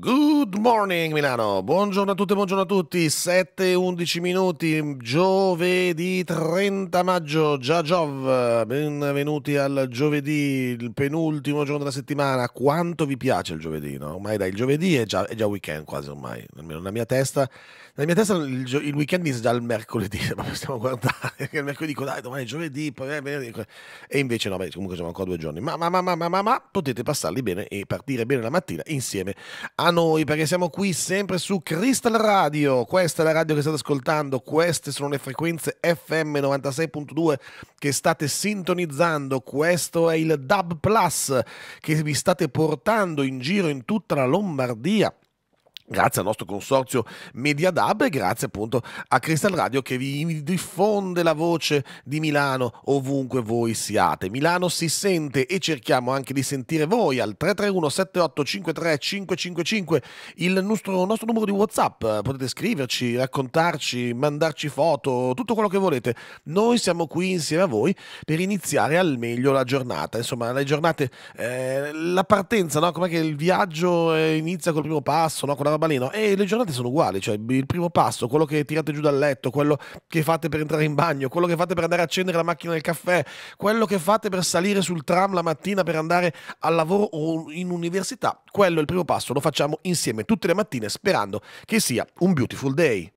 Good morning Milano, buongiorno a tutte, buongiorno a tutti, 7 11 minuti, giovedì 30 maggio, già Giov, benvenuti al giovedì, il penultimo giorno della settimana, quanto vi piace il giovedì, no? Ormai dai, il giovedì è già, è già weekend quasi ormai, almeno nella mia testa nella mia testa il, gio- il weekend inizia già il mercoledì, ma possiamo guardare perché il mercoledì dico dai, domani è giovedì, poi è venerdì. E invece no, beh, comunque siamo ancora due giorni. Ma, ma, ma, ma, ma, ma, ma potete passarli bene e partire bene la mattina insieme a noi, perché siamo qui sempre su Crystal Radio. Questa è la radio che state ascoltando, queste sono le frequenze FM 96.2 che state sintonizzando. Questo è il Dub Plus che vi state portando in giro in tutta la Lombardia grazie al nostro consorzio MediaDab e grazie appunto a Crystal Radio che vi diffonde la voce di Milano ovunque voi siate. Milano si sente e cerchiamo anche di sentire voi al 331 7853 555 il nostro, nostro numero di Whatsapp, potete scriverci, raccontarci, mandarci foto, tutto quello che volete. Noi siamo qui insieme a voi per iniziare al meglio la giornata, insomma le giornate, eh, la partenza, no? com'è che il viaggio eh, inizia col primo passo, no? con la roba E le giornate sono uguali, cioè il primo passo, quello che tirate giù dal letto, quello che fate per entrare in bagno, quello che fate per andare a accendere la macchina del caffè, quello che fate per salire sul tram la mattina per andare al lavoro o in università, quello è il primo passo, lo facciamo insieme tutte le mattine sperando che sia un beautiful day.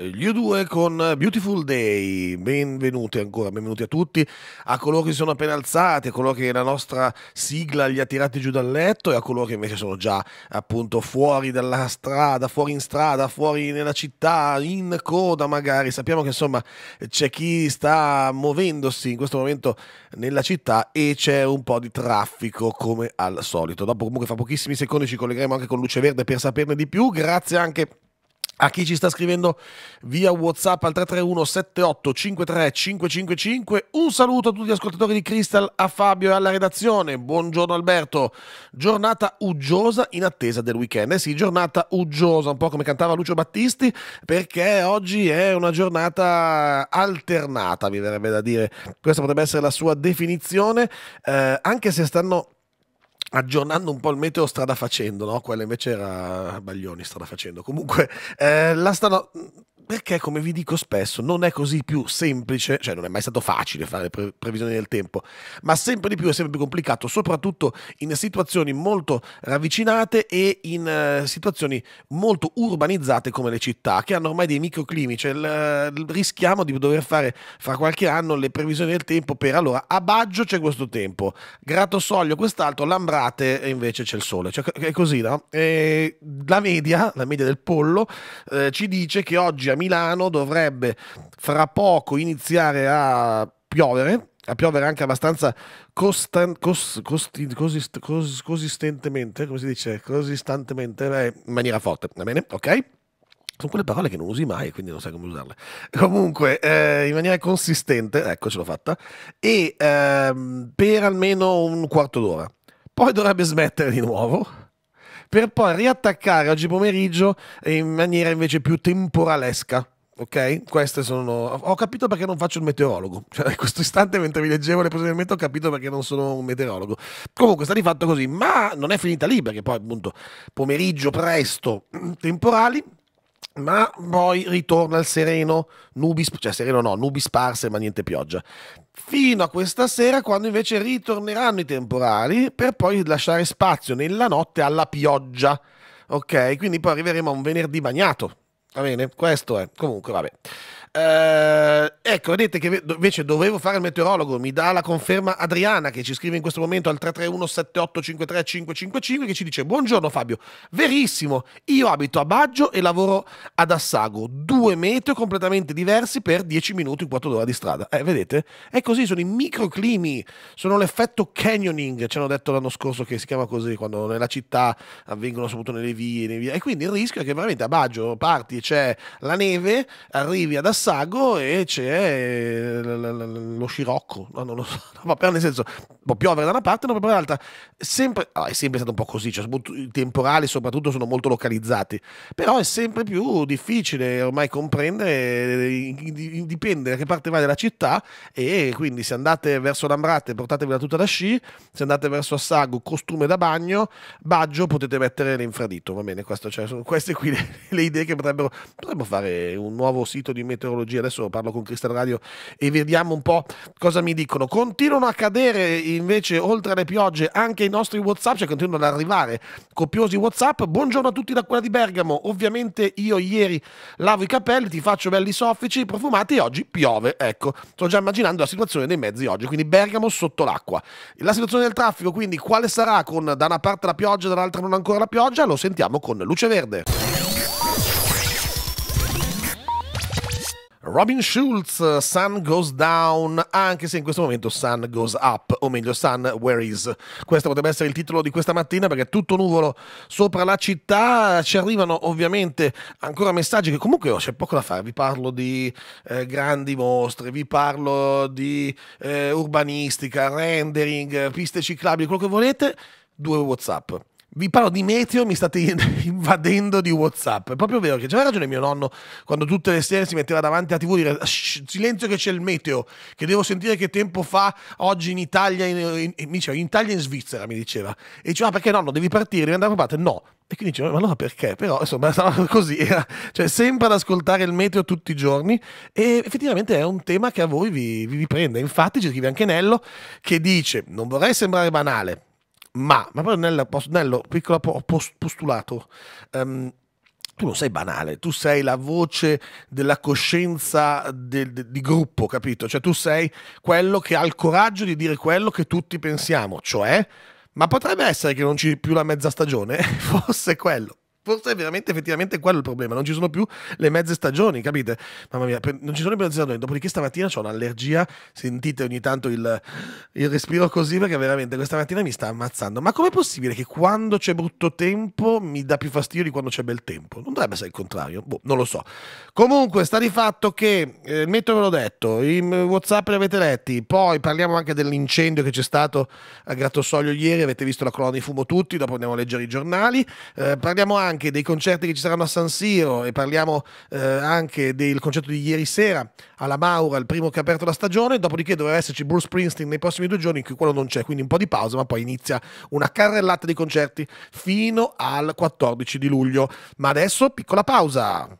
Eh, gli U2 con eh, Beautiful Day, benvenuti ancora, benvenuti a tutti, a coloro che si sono appena alzati, a coloro che la nostra sigla li ha tirati giù dal letto e a coloro che invece sono già appunto fuori dalla strada, fuori in strada, fuori nella città, in coda magari, sappiamo che insomma c'è chi sta muovendosi in questo momento nella città e c'è un po' di traffico come al solito. Dopo comunque fra pochissimi secondi ci collegheremo anche con Luce Verde per saperne di più, grazie anche a chi ci sta scrivendo via WhatsApp al 331 78 53 555, un saluto a tutti gli ascoltatori di Crystal, a Fabio e alla redazione. Buongiorno Alberto. Giornata uggiosa in attesa del weekend. Eh sì, giornata uggiosa, un po' come cantava Lucio Battisti, perché oggi è una giornata alternata, mi verrebbe da dire. Questa potrebbe essere la sua definizione, eh, anche se stanno aggiornando un po' il meteo strada facendo, no? Quella invece era Baglioni strada facendo. Comunque, eh, la stanno perché, come vi dico spesso, non è così più semplice, cioè non è mai stato facile fare pre previsioni del tempo, ma sempre di più è sempre più complicato, soprattutto in situazioni molto ravvicinate e in uh, situazioni molto urbanizzate come le città, che hanno ormai dei microclimi, cioè uh, rischiamo di dover fare fra qualche anno le previsioni del tempo per allora a Baggio c'è questo tempo, Grato Soglio quest'altro, Lambrate e invece c'è il sole, cioè è così, no? E la media, la media del pollo, eh, ci dice che oggi a Milano dovrebbe fra poco iniziare a piovere, a piovere anche abbastanza costan- cos- costi- cosist- consistentemente, come si dice, costantemente, beh, in maniera forte, va bene? Ok? Sono quelle parole che non usi mai, quindi non sai come usarle. Comunque, eh, in maniera consistente, ecco, ce l'ho fatta, e ehm, per almeno un quarto d'ora. Poi dovrebbe smettere di nuovo per poi riattaccare oggi pomeriggio in maniera invece più temporalesca. Ok, queste sono. Ho capito perché non faccio il meteorologo. Cioè, in questo istante, mentre vi leggevo le prossime ho capito perché non sono un meteorologo. Comunque, sta di fatto così. Ma non è finita lì, perché poi, appunto, pomeriggio presto, temporali ma poi ritorna il sereno, nubi, cioè sereno no, nubi sparse ma niente pioggia, fino a questa sera quando invece ritorneranno i temporali per poi lasciare spazio nella notte alla pioggia, ok? Quindi poi arriveremo a un venerdì bagnato, va bene? Questo è, comunque vabbè. Eh, ecco, vedete che invece dovevo fare il meteorologo, mi dà la conferma Adriana che ci scrive in questo momento al 331-7853-555 che ci dice buongiorno Fabio, verissimo, io abito a Baggio e lavoro ad Assago, due meteo completamente diversi per 10 minuti, in 4 ore di strada. Eh, vedete? È così, sono i microclimi, sono l'effetto canyoning, ci hanno detto l'anno scorso che si chiama così, quando nella città avvengono soprattutto nelle vie, nelle vie. e quindi il rischio è che veramente a Baggio parti, e c'è la neve, arrivi ad Assago, Cassago e c'è eh, lo Scirocco, no, non lo so, no, però nel senso può piovere da una parte e non piovere dall'altra, sempre, oh, è sempre stato un po' così, cioè, i temporali soprattutto sono molto localizzati, però è sempre più difficile ormai comprendere, eh, dipende da che parte vai della città e quindi se andate verso Lambrate portatevi la tuta da sci, se andate verso Assago costume da bagno, Baggio potete mettere l'infradito, va bene, questo, cioè, sono queste qui le, le idee che potrebbero, potremmo fare un nuovo sito di meteo meteorologia, adesso parlo con Cristian Radio e vediamo un po' cosa mi dicono. Continuano a cadere invece oltre alle piogge anche i nostri WhatsApp, cioè continuano ad arrivare copiosi WhatsApp. Buongiorno a tutti da quella di Bergamo. Ovviamente io ieri lavo i capelli, ti faccio belli soffici, profumati e oggi piove. Ecco, sto già immaginando la situazione dei mezzi oggi, quindi Bergamo sotto l'acqua. La situazione del traffico, quindi quale sarà con da una parte la pioggia, dall'altra non ancora la pioggia, lo sentiamo con Luce Verde. Robin Schulz, Sun Goes Down, anche se in questo momento Sun Goes Up, o meglio Sun Where Is. Questo potrebbe essere il titolo di questa mattina perché è tutto nuvolo sopra la città, ci arrivano ovviamente ancora messaggi che comunque oh, c'è poco da fare, vi parlo di eh, grandi mostre, vi parlo di eh, urbanistica, rendering, piste ciclabili, quello che volete, due Whatsapp vi parlo di meteo mi state invadendo di Whatsapp. È proprio vero che c'aveva ragione mio nonno quando tutte le sere si metteva davanti a TV e dire silenzio che c'è il meteo, che devo sentire che tempo fa oggi in Italia, in, in, in, diceva, in Italia e in Svizzera, mi diceva. E diceva, ah, perché nonno, devi partire, devi andare a parte? No. E quindi dicevo, ma allora perché? Però insomma, stava così era, cioè sempre ad ascoltare il meteo tutti i giorni e effettivamente è un tema che a voi vi, vi, vi prende. Infatti ci scrive anche Nello che dice, non vorrei sembrare banale, ma, ma poi nel, nel piccolo postulato, um, tu non sei banale, tu sei la voce della coscienza de, de, di gruppo, capito? Cioè tu sei quello che ha il coraggio di dire quello che tutti pensiamo, cioè, ma potrebbe essere che non ci più la mezza stagione, forse quello forse è veramente effettivamente quello il problema. Non ci sono più le mezze stagioni, capite? Mamma mia, non ci sono più le mezze stagioni. Dopodiché stamattina ho un'allergia. Sentite ogni tanto il, il, respiro così perché veramente questa mattina mi sta ammazzando. Ma com'è possibile che quando c'è brutto tempo mi dà più fastidio di quando c'è bel tempo? Non dovrebbe essere il contrario? Boh, non lo so. Comunque, sta di fatto che eh, metto ve l'ho detto, i mm, WhatsApp li avete letti. Poi parliamo anche dell'incendio che c'è stato a Grattosoglio ieri. Avete visto la colonna di fumo tutti. Dopo andiamo a leggere i giornali. Eh, parliamo anche anche dei concerti che ci saranno a San Siro e parliamo eh, anche del concerto di ieri sera alla Maura, il primo che ha aperto la stagione, dopodiché dovrà esserci Bruce Springsteen nei prossimi due giorni in cui quello non c'è, quindi un po' di pausa, ma poi inizia una carrellata di concerti fino al 14 di luglio. Ma adesso piccola pausa.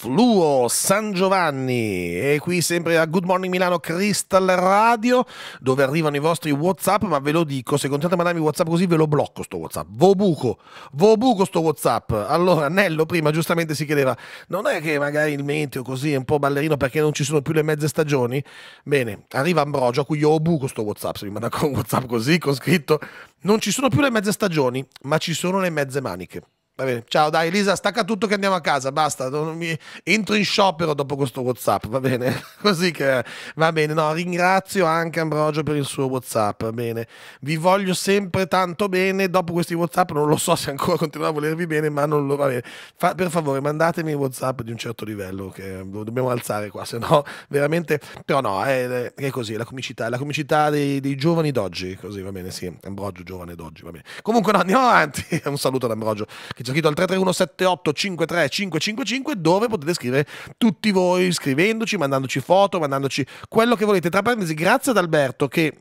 Fluo San Giovanni e qui sempre a Good Morning Milano Crystal Radio dove arrivano i vostri Whatsapp ma ve lo dico se continuate a mandarmi Whatsapp così ve lo blocco sto Whatsapp vo buco vo buco sto Whatsapp allora Nello prima giustamente si chiedeva non è che magari il meteo così è un po' ballerino perché non ci sono più le mezze stagioni bene arriva Ambrogio a cui io ho buco sto Whatsapp se mi manda con Whatsapp così con scritto non ci sono più le mezze stagioni ma ci sono le mezze maniche Va bene, ciao, dai, Elisa, stacca tutto che andiamo a casa. Basta, mi... entro in sciopero dopo questo WhatsApp. Va bene, così che va bene. No, ringrazio anche Ambrogio per il suo WhatsApp. Va bene, vi voglio sempre tanto bene. Dopo questi WhatsApp, non lo so se ancora continuerò a volervi bene, ma non lo va bene. Fa... per favore, mandatemi WhatsApp di un certo livello, che lo dobbiamo alzare qua, se no veramente. Però, no, è, è così, la comicità, la comicità dei, dei giovani d'oggi. Così va bene, sì, Ambrogio, giovane d'oggi. Va bene, comunque, no, andiamo avanti. un saluto ad Ambrogio che scritto al 33178 53555 dove potete scrivere tutti voi, scrivendoci, mandandoci foto, mandandoci quello che volete. Tra parentesi, grazie ad Alberto che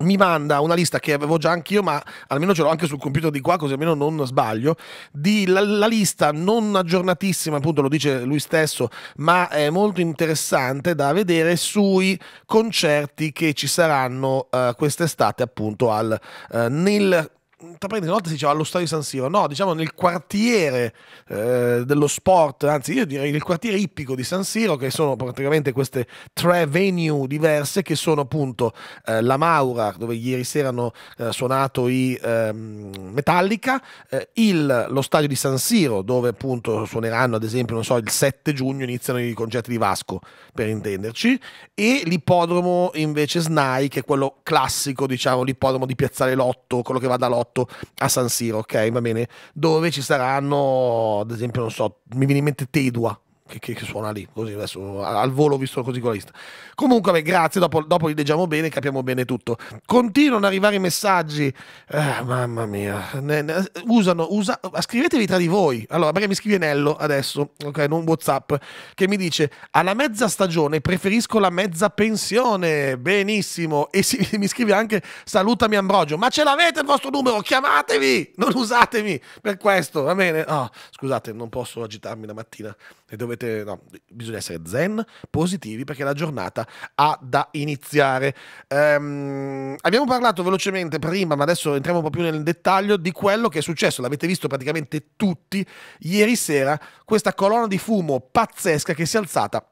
mi manda una lista che avevo già anch'io, ma almeno ce l'ho anche sul computer di qua, così almeno non sbaglio, di la, la, lista non aggiornatissima, appunto lo dice lui stesso, ma è molto interessante da vedere sui concerti che ci saranno uh, quest'estate appunto al, uh, nel tra una volta si diceva allo stadio San Siro, no, diciamo nel quartiere eh, dello sport, anzi io direi nel quartiere ippico di San Siro, che sono praticamente queste tre venue diverse che sono appunto eh, la Maura, dove ieri sera hanno eh, suonato i ehm, Metallica, eh, il, lo stadio di San Siro, dove appunto suoneranno ad esempio, non so, il 7 giugno iniziano i concerti di Vasco, per intenderci, e l'ippodromo invece SNAI, che è quello classico, diciamo, l'ippodromo di Piazzale Lotto, quello che va da Lotto 2018 a San Siro, ok? Va bene? Dove ci saranno, ad esempio, non so, mi viene in mente Tedua, che, che, che, suona lì, così adesso al volo visto così con la lista. Comunque, beh, grazie, dopo, dopo, li leggiamo bene, capiamo bene tutto. Continuano ad arrivare i messaggi, eh, mamma mia, ne, ne, usano, usa, scrivetevi tra di voi, allora perché mi scrive Nello adesso, ok, non Whatsapp, che mi dice alla mezza stagione preferisco la mezza pensione, benissimo, e si, mi scrive anche salutami Ambrogio, ma ce l'avete il vostro numero, chiamatevi, non usatemi per questo, va bene? Oh, scusate, non posso agitarmi la mattina ne dovete, no, bisogna essere zen, positivi, perché la giornata ha da iniziare. Ehm, abbiamo parlato velocemente prima, ma adesso entriamo un po' più nel dettaglio di quello che è successo, l'avete visto praticamente tutti, ieri sera questa colonna di fumo pazzesca che si è alzata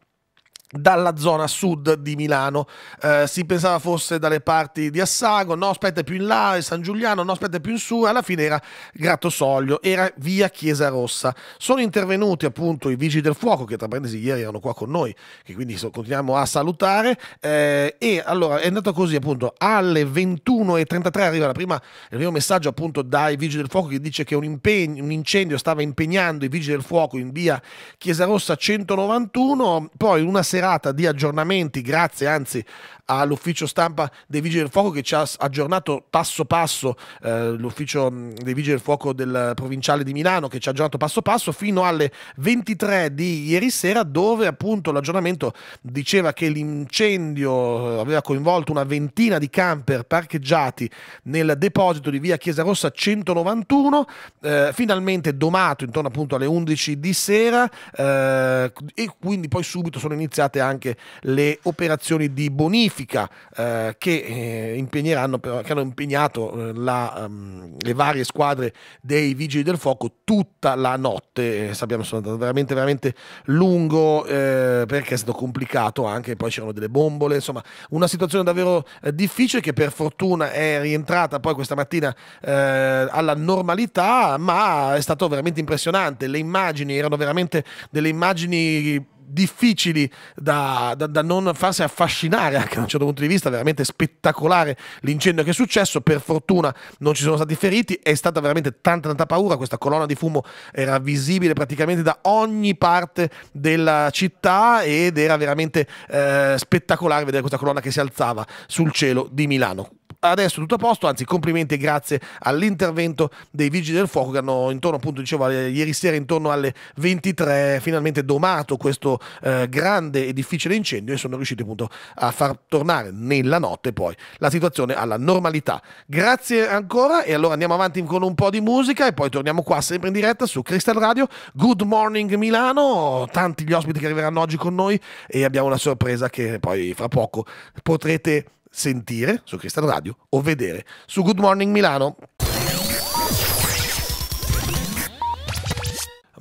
dalla zona sud di Milano. Eh, si pensava fosse dalle parti di Assago, no, aspetta più in là, San Giuliano, no, aspetta più in su, alla fine era Grattosoglio, era via Chiesa Rossa. Sono intervenuti appunto i vigili del fuoco, che tra parentesi ieri erano qua con noi, che quindi continuiamo a salutare, eh, e allora è andato così appunto alle 21.33 arriva prima, il primo messaggio appunto dai vigili del fuoco che dice che un, impegno, un incendio stava impegnando i vigili del fuoco in via Chiesa Rossa 191, poi una sera serata di aggiornamenti, grazie anzi all'ufficio stampa dei Vigili del Fuoco che ci ha aggiornato passo passo, eh, l'ufficio mm, dei Vigili del Fuoco del provinciale di Milano che ci ha aggiornato passo passo fino alle 23 di ieri sera dove appunto l'aggiornamento diceva che l'incendio eh, aveva coinvolto una ventina di camper parcheggiati nel deposito di via Chiesa Rossa 191, eh, finalmente domato intorno appunto alle 11 di sera eh, e quindi poi subito sono iniziate anche le operazioni di bonifica specifica eh, che, eh, impegneranno, che hanno impegnato eh, la, um, le varie squadre dei Vigili del Fuoco tutta la notte. Eh, sappiamo che sono andato veramente, veramente lungo perché è stato complicato anche, poi c'erano delle bombole, insomma una situazione davvero difficile che per fortuna è rientrata poi questa mattina alla normalità, ma è stato veramente impressionante, le immagini erano veramente delle immagini difficili da, da, da, non farsi affascinare anche da un certo punto di vista, veramente spettacolare l'incendio che è successo, per fortuna non ci sono stati feriti, è stata veramente tanta tanta paura, questa colonna di fumo era visibile praticamente da ogni parte della città ed era veramente eh, spettacolare vedere questa colonna che si alzava sul cielo di Milano adesso tutto a posto, anzi complimenti e grazie all'intervento dei Vigili del Fuoco che hanno intorno, appunto dicevo, ieri sera intorno alle 23 finalmente domato questo eh, grande e difficile incendio e sono riusciti appunto a far tornare nella notte poi la situazione alla normalità. Grazie ancora e allora andiamo avanti con un po' di musica e poi torniamo qua sempre in diretta su Crystal Radio, Good Morning Milano, tanti gli ospiti che arriveranno oggi con noi e abbiamo una sorpresa che poi fra poco potrete sentire su Cristiano Radio o vedere su Good Morning Milano.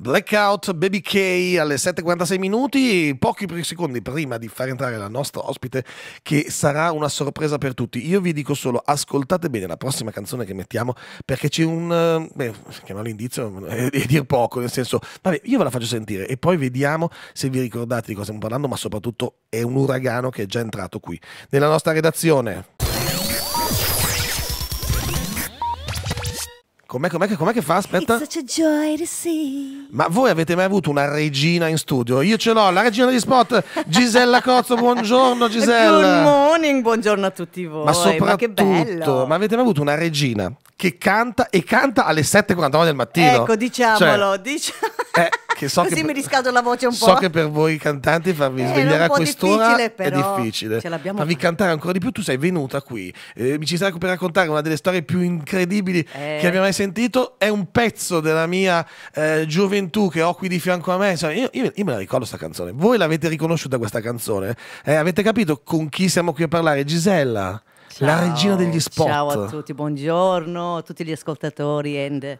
Blackout Baby K alle 7.46 minuti, pochi secondi prima di far entrare la nostra ospite che sarà una sorpresa per tutti. Io vi dico solo ascoltate bene la prossima canzone che mettiamo perché c'è un... Eh, beh, chiamarlo indizio è, è dir poco, nel senso, vabbè, io ve la faccio sentire e poi vediamo se vi ricordate di cosa stiamo parlando, ma soprattutto è un uragano che è già entrato qui nella nostra redazione. Com'è, com'è, com'è, che fa? Aspetta. Ma voi avete mai avuto una regina in studio? Io ce l'ho, la regina degli spot, Gisella Cozzo. Buongiorno Gisella. Good morning, buongiorno a tutti voi. Ma soprattutto, ma, ma avete mai avuto una regina che canta e canta alle 7.49 del mattino? Ecco, diciamolo, cioè, diciamolo. Eh, che so Così che mi riscaldo la voce un po'. So che per voi cantanti farvi eh, svegliare a quest'ora è difficile. Farvi cantare ancora di più. Tu sei venuta qui, eh, mi ci stai per raccontare una delle storie più incredibili eh. che abbia mai sentito. È un pezzo della mia eh, gioventù che ho qui di fianco a me. Cioè, io, io, io, me la ricordo questa canzone. Voi l'avete riconosciuta questa canzone? Eh, avete capito con chi siamo qui a parlare? Gisella. Ciao, la regina degli spot. Ciao a tutti, buongiorno a tutti gli ascoltatori. And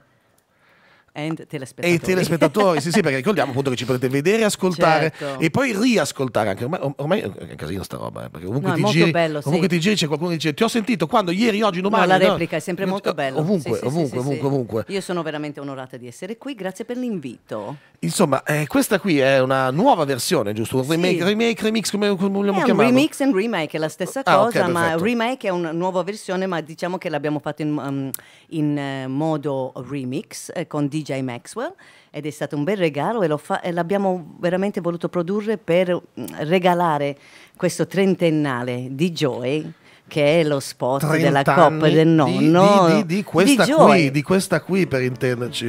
and telespettatori. E telespettatori, sì, sì, perché ricordiamo appunto che ci potete vedere, ascoltare certo. e poi riascoltare anche. Ormai, ormai è un casino sta roba, eh, perché ovunque, no, ti, giri, bello, comunque sì. ti giri c'è qualcuno che dice ti ho sentito quando ieri, oggi, domani. No, la replica no, è sempre molto eh, bella. Ovunque, sì, ovunque, ovunque, ovunque, Io sono veramente onorata di essere qui, grazie per l'invito. Insomma, eh, questa qui è una nuova versione, giusto? Un remake, remake remix, come, vogliamo chiamarlo? remix and remake è la stessa ah, cosa, okay, ma remake è una nuova versione, ma diciamo che l'abbiamo fatto in, um, in eh, modo remix eh, con DJ J. Maxwell ed è stato un bel regalo e, fa- e l'abbiamo veramente voluto produrre per mm, regalare questo trentennale di Joy che è lo spot della Coppa del nonno di, di, di, di questa qui, di questa qui per intenderci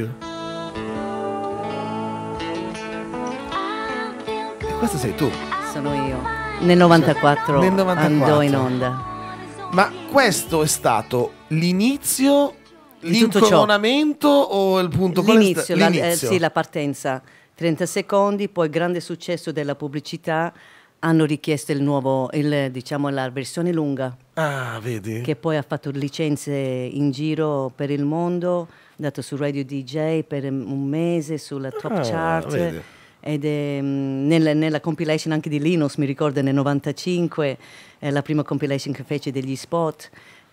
e questa sei tu sono io nel 94, sì. nel 94 andò in onda ma questo è stato l'inizio L'incoronamento o il punto? L'inizio, la, eh, sì, la partenza. 30 secondi, poi grande successo della pubblicità, hanno richiesto il nuovo, il, diciamo, la versione lunga. Ah, vedi? Che poi ha fatto licenze in giro per il mondo, è andato su Radio DJ per un mese, sulla top ah, chart. Vedi. Ed è, mm, nella, nella, compilation anche di Linux, mi ricordo nel 95, eh, la prima compilation che fece degli spot.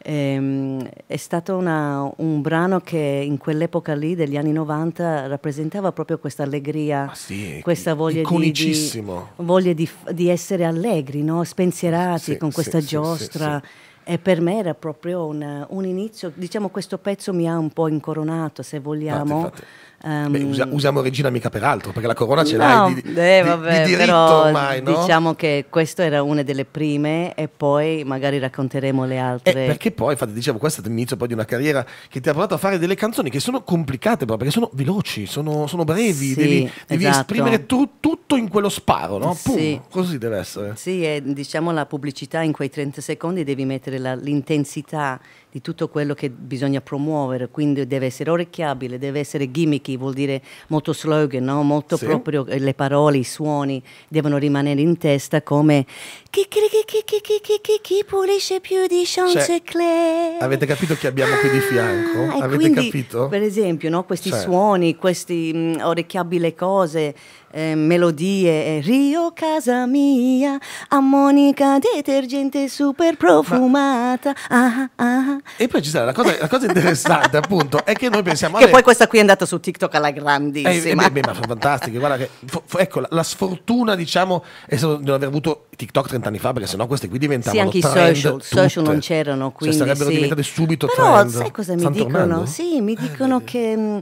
Ehm, è stato una, un brano che in quell'epoca lì degli anni 90 rappresentava proprio questa allegria, ah, sì, questa voglia di, di, voglia di, di, essere allegri, no? spensierati sì, con questa sì, giostra. E per me era proprio un, un, inizio, diciamo questo pezzo mi ha un po' incoronato se vogliamo. Fate, fate Um, Beh, usa, usiamo Regina mica per altro, perché la corona ce no, l'hai di, eh, vabbè, di, di diritto però, ormai, no? Diciamo che questa era una delle prime e poi magari racconteremo le altre. Eh, perché poi, infatti, dicevo, questo è l'inizio poi di una carriera che ti ha portato a fare delle canzoni che sono complicate proprio, perché sono veloci, sono, sono brevi, sì, devi, devi esatto. esprimere tu, tutto in quello sparo, no? Pum, sì. Così deve essere. Sì, e diciamo la pubblicità in quei 30 secondi devi mettere la, l'intensità di tutto quello che bisogna promuovere, quindi deve essere orecchiabile, deve essere gimmicky, vuol dire molto slogan, no? molto sì. proprio eh, le parole, i suoni devono rimanere in testa come chi, chi, chi, chi pulisce più di Sean cioè, Avete capito chi abbiamo qui di fianco? Ah, avete quindi, capito? Per esempio no? questi cioè. suoni, queste orecchiabili cose eh, melodie. Eh, Rio, casa mia, ammonica detergente super profumata. Ma... Ah, ah, ah. E poi ci sarà la cosa, la cosa interessante, appunto, è che noi pensiamo. Che poi questa qui è andata su TikTok alla grandissima. Eh, eh, beh, beh, ma sono fantastiche. Guarda che, ecco, la, la, sfortuna, diciamo, è stato di non aver avuto TikTok 30 anni fa, perché sennò queste qui diventavano. Sì, anche i social, social non c'erano. Quindi, cioè, sarebbero sì. diventate subito Però, trend. sai cosa mi Stanno dicono? Tornando? Sì, mi ah, dicono eh, che. Mh, mm,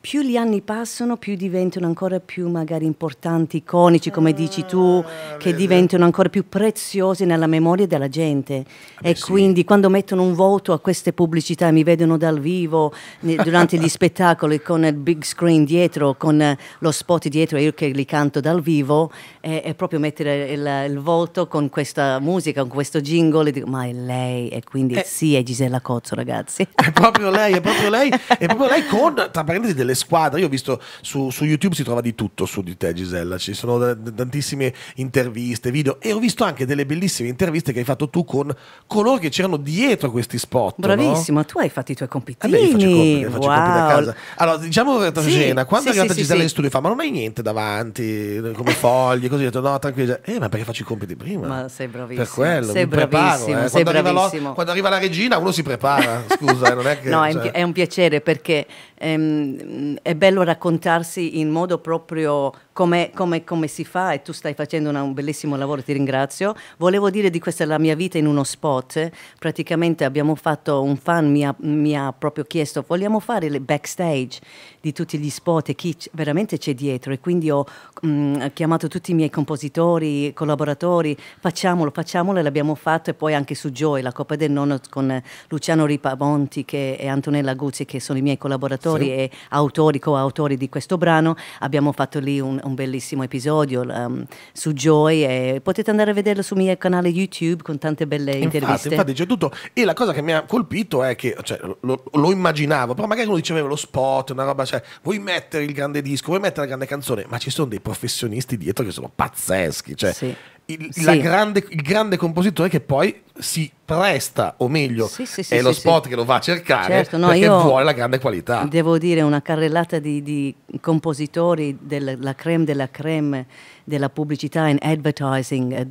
più gli anni passano, più diventano ancora più magari importanti, iconici, come dici tu, ah, che vede. diventano ancora più preziosi nella memoria della gente. Ah, beh, e sì. quindi quando mettono un voto a queste pubblicità, mi vedono dal vivo durante gli spettacoli con il big screen dietro, con lo spot dietro, io che li canto dal vivo, è, e proprio mettere il, il, voto con questa musica, con questo jingle, e dico, ma è lei, e quindi eh, sì, è Gisella Cozzo, ragazzi. È proprio lei, è proprio lei, è proprio lei con, tra parentesi, tifosi delle squadre. Io ho visto su, su YouTube si trova di tutto su di te, Gisella. Ci sono tantissime interviste, video e ho visto anche delle bellissime interviste che hai fatto tu con coloro che c'erano dietro questi spot. Bravissimo, no? tu hai fatto i tuoi compitini. Eh beh, faccio compiti, faccio i compiti a casa. Allora, diciamo che sì, cena, quando sì, è arrivata sì, Gisella in studio fa "Ma non hai niente davanti, come fogli, così". Ho detto "No, tranquillo. Eh, ma perché faccio i compiti prima? Ma sei bravissimo. Per quello, sei bravissimo, preparo, eh. sei quando, bravissimo. Arriva lo, quando arriva la regina uno si prepara, scusa, non è che No, cioè... è un piacere perché ehm, è bello raccontarsi in modo proprio come, come, come, si fa e tu stai facendo una, un bellissimo lavoro, ti ringrazio. Volevo dire di questa la mia vita in uno spot, praticamente abbiamo fatto, un fan mi ha, mi ha proprio chiesto, vogliamo fare le backstage di tutti gli spot e chi veramente c'è dietro e quindi ho mh, mm, chiamato tutti i miei compositori, collaboratori, facciamolo, facciamolo e l'abbiamo fatto e poi anche su Joy, la Coppa del Nonno con Luciano Ripavonti che, e Antonella Guzzi che sono i miei collaboratori sì. e autori, coautori di questo brano, abbiamo fatto lì un, un bellissimo episodio um, su Joy e potete andare a vederlo sul mio canale YouTube con tante belle infatti, interviste. Infatti c'è tutto e la cosa che mi ha colpito è che cioè, lo, lo, immaginavo, però magari uno diceva lo spot, una roba, cioè vuoi mettere il grande disco, vuoi mettere la grande canzone, ma ci sono dei professionisti dietro che sono pazzeschi, cioè sì il, sì. grande, il, grande, compositore che poi si presta, o meglio, sì, sì, è lo spot che lo va a cercare certo, no, perché vuole la grande qualità. Devo dire, una carrellata di, di compositori della creme della creme della pubblicità in advertising eh,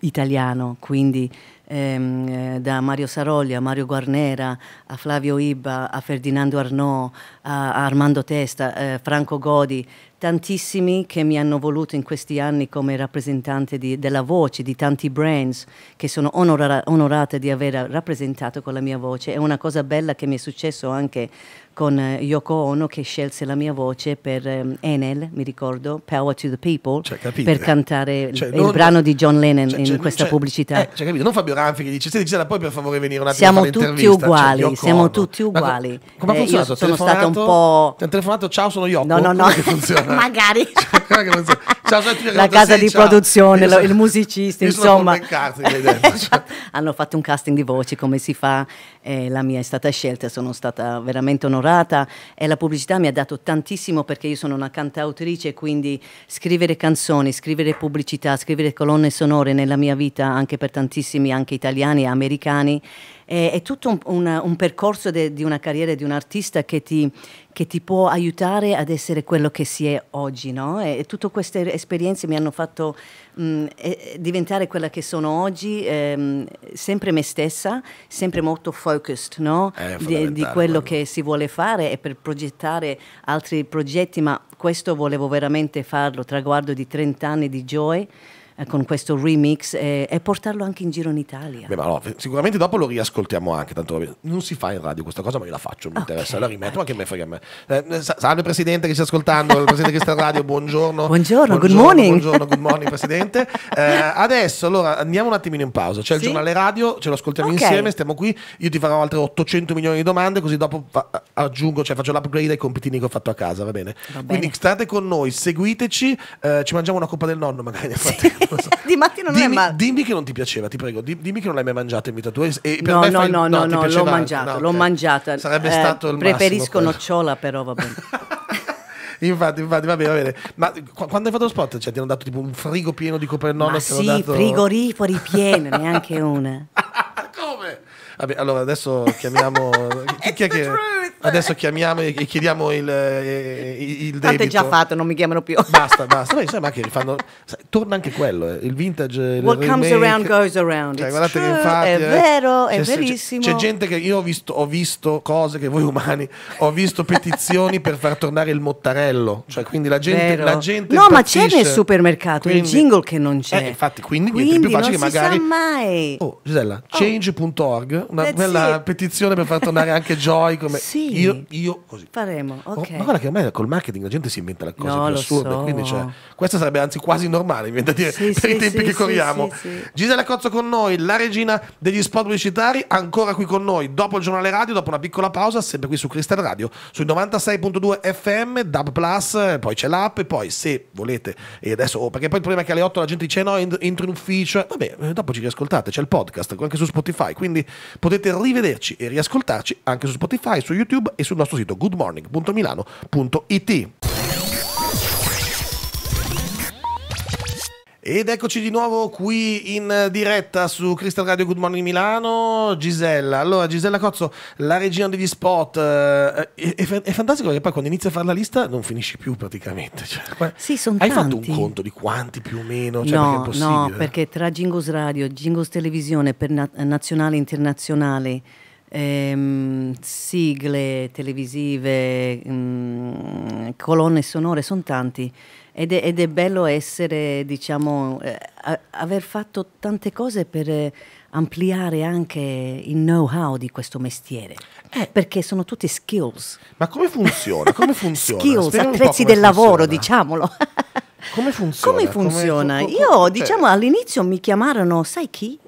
italiano, quindi ehm, eh, da Mario Sarolli a Mario Guarnera, a Flavio Ibba, a Ferdinando Arnaud, a, Armando Testa, eh, Franco Godi, tantissimi che mi hanno voluto in questi anni come rappresentante di, della voce di tanti brands che sono onora, onorata di aver rappresentato con la mia voce. È una cosa bella che mi è successo anche con eh, Yoko Ono che scelse la mia voce per ehm, Enel, mi ricordo, Power to the People, cioè, per cantare cioè, il non, brano di John Lennon cioè, in cioè, questa cioè, pubblicità. Eh, cioè, capito? Non Fabio Ranfi che dice, se Gisela, poi per favore venire un attimo siamo tutti cioè, uguali, siamo tutti uguali. come ha eh, funzionato? Eh, sono stata un po'... Ti hanno telefonato, ciao sono Yoko? No, no, no, magari. la casa di produzione, sono, esatto. il musicista, insomma. Esatto. Hanno fatto un casting di voci come si fa, eh, la mia è stata scelta, sono stata veramente onorata e la pubblicità mi ha dato tantissimo perché io sono una cantautrice, quindi scrivere canzoni, scrivere pubblicità, scrivere colonne sonore nella mia vita anche per tantissimi, anche italiani e americani è, è tutto un, un, un percorso de, di una carriera di un artista che ti, che ti può aiutare ad essere quello che si è oggi, no? E, e tutte queste esperienze mi hanno fatto mh, mm, e, diventare quella che sono oggi, ehm, sempre me stessa, sempre molto focused, no? Eh, di, di, quello che si vuole fare e per progettare altri progetti, ma questo volevo veramente farlo, traguardo di 30 anni di joy. Eh, con questo remix eh, e portarlo anche in giro in Italia. Beh, no, sicuramente dopo lo riascoltiamo anche, tanto non si fa in radio questa cosa, ma io la faccio, mi okay, interessa, la rimetto, okay. ma che me frega a me. Eh, eh salve Presidente che sta ascoltando, il Presidente che sta in radio, buongiorno. Buongiorno, buongiorno good morning. Buongiorno, good morning Presidente. Eh, adesso allora andiamo un attimino in pausa, c'è sì? il giornale radio, ce lo ascoltiamo okay. insieme, stiamo qui, io ti farò altre 800 milioni di domande così dopo aggiungo, cioè faccio l'upgrade ai compitini che ho fatto a casa, va bene? Va bene. Quindi state con noi, seguiteci, ci mangiamo una coppa del nonno magari nel frattempo. Sì. di mattina non dimmi, è male. Dimmi che non ti piaceva, ti prego, dimmi che non l'hai mai mangiata in vita tua. E per no, me no, fai... no, no, no, l'ho mangiata, no, l'ho okay. mangiata. Sarebbe eh, stato il Preferisco massimo, nocciola, però va bene. infatti, infatti, va bene, va bene. Ma quando hai fatto lo sport? Cioè, ti hanno dato tipo un frigo pieno di copernone? Ma sì, dato... frigoriferi pieni, neanche una. Come? Vabbè, allora adesso chiamiamo... chi, chi è che... Adesso chiamiamo e chiediamo il, eh, il, il debito. è già fatto, non mi chiamano più. Basta, basta. Beh, sai, che fanno... Torna anche quello, eh. il vintage. Il What remake. comes around goes around. Cioè, guardate che infatti, è eh, vero, è c'è, verissimo. C'è, c'è, gente che io ho visto, ho visto, cose che voi umani, ho visto petizioni per far tornare il mottarello. Cioè, quindi la gente... La gente no, ma c'è nel supermercato quindi, il jingle che non c'è. Eh, infatti, quindi, quindi è più facile non che magari... Non mai. Oh, Gisella, oh. change.org, una bella petizione per far tornare anche Joy come... Sì io, io così. Faremo, oh, ok. Ma guarda che ormai col marketing la gente si inventa le cose no, più assurde, so. quindi cioè, questo sarebbe anzi quasi normale, dire, sì, per sì, i tempi che corriamo. Gisela Cozzo con noi, la regina degli spot pubblicitari, ancora qui con noi, dopo il giornale radio, dopo una piccola pausa, sempre qui su Crystal Radio, sui 96.2 FM, Dub Plus, poi c'è l'app e poi se volete, e adesso, oh, perché poi il problema è che alle 8 la gente dice eh, no, entro in ufficio, vabbè, eh, dopo ci riascoltate, c'è il podcast, anche su Spotify, quindi potete rivederci e riascoltarci anche su Spotify, su YouTube, YouTube e sul nostro sito goodmorning.milano.it. Ed eccoci di nuovo qui in diretta su Crystal Radio Good Morning Milano, Gisella. Allora, Gisella Cozzo, la regina degli spot. Eh, è, è, fantastico perché poi quando inizi a fare la lista non finisci più praticamente. Cioè, sì, sono Hai tanti. fatto un conto di quanti più o meno? Cioè, no, perché no, perché tra Gingos Radio, Gingos Televisione, per na- nazionale e internazionale ehm, sigle televisive, mh, mm, colonne sonore, sono tanti. Ed è, ed è, bello essere, diciamo, eh, a, aver fatto tante cose per eh, ampliare anche il know-how di questo mestiere. Eh. Perché sono tutti skills. Ma come funziona? Come funziona? skills, Spiega attrezzi del funziona. lavoro, diciamolo. come funziona? Come funziona? Come, come, Io, cioè. diciamo, all'inizio mi chiamarono, sai chi?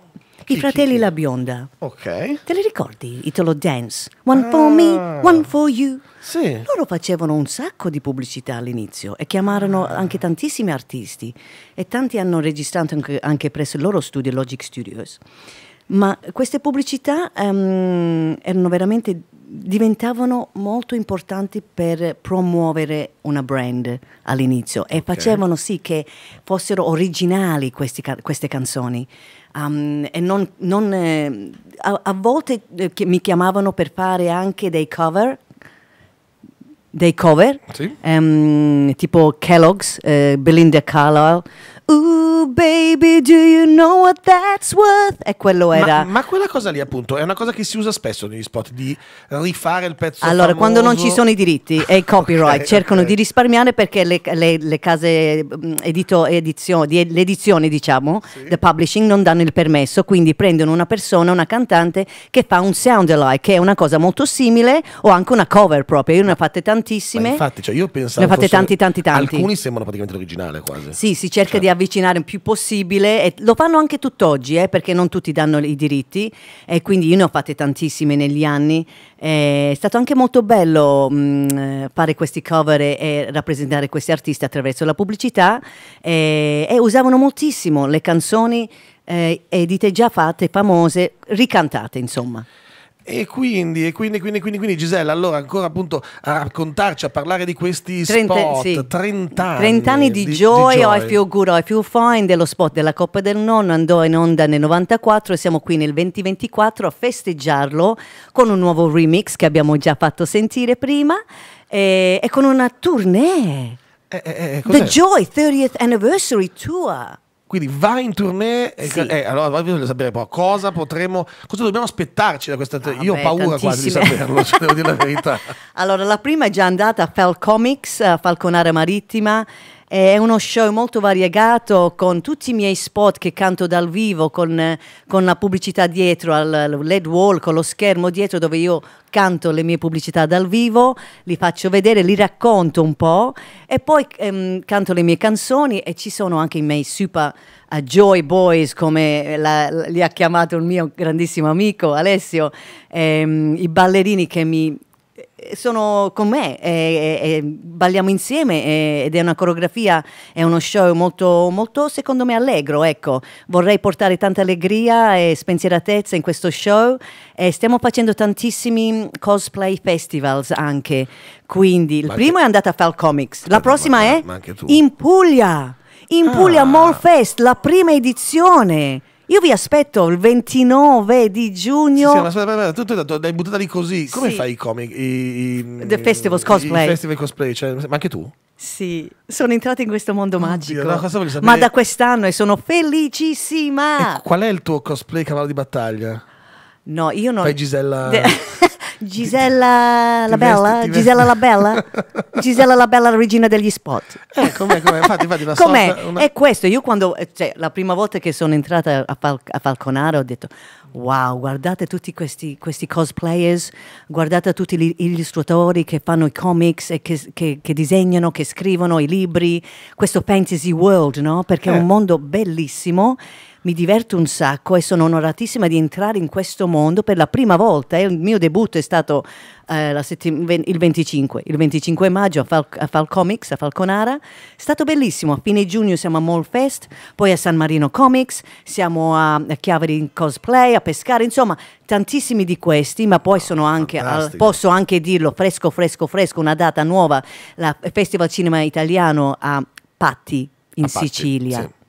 I fratelli La Bionda. Ok. Te li ricordi? Italo Dance. One ah. for me, one for you. Sì. Loro facevano un sacco di pubblicità all'inizio e chiamarono ah. anche tantissimi artisti e tanti hanno registrato anche, anche presso il loro studio Logic Studios. Ma queste pubblicità um, erano veramente diventavano molto importanti per promuovere una brand all'inizio e okay. facevano sì che fossero originali questi, queste canzoni um, e non, non, eh, a, a, volte eh, mi chiamavano per fare anche dei cover dei cover, sì. um, tipo Kellogg's, eh, Belinda Carlisle, Ooh baby do you know what that's worth E quello era ma, ma, quella cosa lì appunto è una cosa che si usa spesso negli spot Di rifare il pezzo Allora famoso. quando non ci sono i diritti e i copyright okay, Cercano okay. di risparmiare perché le, le, le case mm, edito, edizio, di, l'edizione diciamo sì. The publishing non danno il permesso Quindi prendono una persona, una cantante Che fa un sound alike Che è una cosa molto simile O anche una cover proprio Io ne ho fatte tantissime ma Infatti cioè io pensavo Ne ho fatte tanti tanti tanti Alcuni sembrano praticamente l'originale quasi Sì si cerca cioè. di avere avvicinare il più possibile e lo fanno anche tutt'oggi eh, perché non tutti danno i diritti e quindi io ne ho fatte tantissime negli anni. Eh, è stato anche molto bello mh, mm, eh, fare questi cover e rappresentare questi artisti attraverso la pubblicità e, e usavano moltissimo le canzoni eh, edite già fatte, famose, ricantate insomma. E quindi, e quindi, quindi, quindi, quindi, Gisella, allora ancora appunto a raccontarci, a parlare di questi Trenta, spot, sì. 30 anni. 30 anni di, di Joy, Joy. I Feel Good, I Feel Fine, dello spot della Coppa del Nonno, andò in onda nel 94 e siamo qui nel 2024 a festeggiarlo con un nuovo remix che abbiamo già fatto sentire prima e, e con una tournée. Eh, eh, eh, eh The Joy 30th Anniversary Tour. Quindi va in tournée, sì. e, eh, allora voglio sapere però cosa potremo, cosa dobbiamo aspettarci da questa tournée? Ah, Io beh, ho paura tantissime. quasi di saperlo, cioè devo dire la verità. Allora, la prima è già andata a Fal Comics, a Falconara Marittima, è uno show molto variegato con tutti i miei spot che canto dal vivo, con, con la pubblicità dietro, al LED wall, con lo schermo dietro dove io canto le mie pubblicità dal vivo, li faccio vedere, li racconto un po' e poi ehm, canto le mie canzoni e ci sono anche i miei super uh, joy boys come la, li ha chiamato il mio grandissimo amico Alessio, ehm, i ballerini che mi sono con me, e, e, balliamo insieme ed è una coreografia, è uno show molto, molto secondo me allegro, ecco, vorrei portare tanta allegria e spensieratezza in questo show e stiamo facendo tantissimi cosplay festivals anche, quindi il ma primo che... è andato a Falcomics, la prossima ma, è ma in Puglia, in Puglia ah. Mall Fest, la prima edizione. Io vi aspetto il 29 di giugno. Sì, sì, aspetta, aspetta, tu, tu, tu l'hai buttata lì così. Come sì. fai i comic? I, i, The Festival Cosplay. I Festival Cosplay, cioè, ma anche tu? Sì, sono entrata in questo mondo magico. Oddio, no, ma da quest'anno e sono felicissima. E qual è il tuo cosplay cavallo di battaglia? No, io non. Fai Gisella. De... Gisella la Bella? Gisella la Bella? Gisella la Bella, la regina degli spot. Eh, com'è, com'è? Infatti, infatti una com'è? Sorta, una... È questo, io quando, eh, cioè, la prima volta che sono entrata a, Fal- a Falconara ho detto wow, guardate tutti questi, questi, cosplayers, guardate tutti gli illustratori che fanno i comics e che, che, che disegnano, che scrivono i libri, questo fantasy world, no? Perché eh. è un eh. mondo bellissimo mi diverto un sacco e sono onoratissima di entrare in questo mondo per la prima volta. Eh, il mio debutto è stato eh, il, 25, il 25 maggio a, Fal- a Falcomics, a Falconara. È stato bellissimo, a fine giugno siamo a Mall Fest, poi a San Marino Comics, siamo a, a Chiavari in Cosplay, a Pescare, insomma tantissimi di questi, ma poi sono anche, al, posso anche dirlo, fresco, fresco, fresco, una data nuova, il Festival Cinema Italiano a Patti in a Sicilia. Patti, sì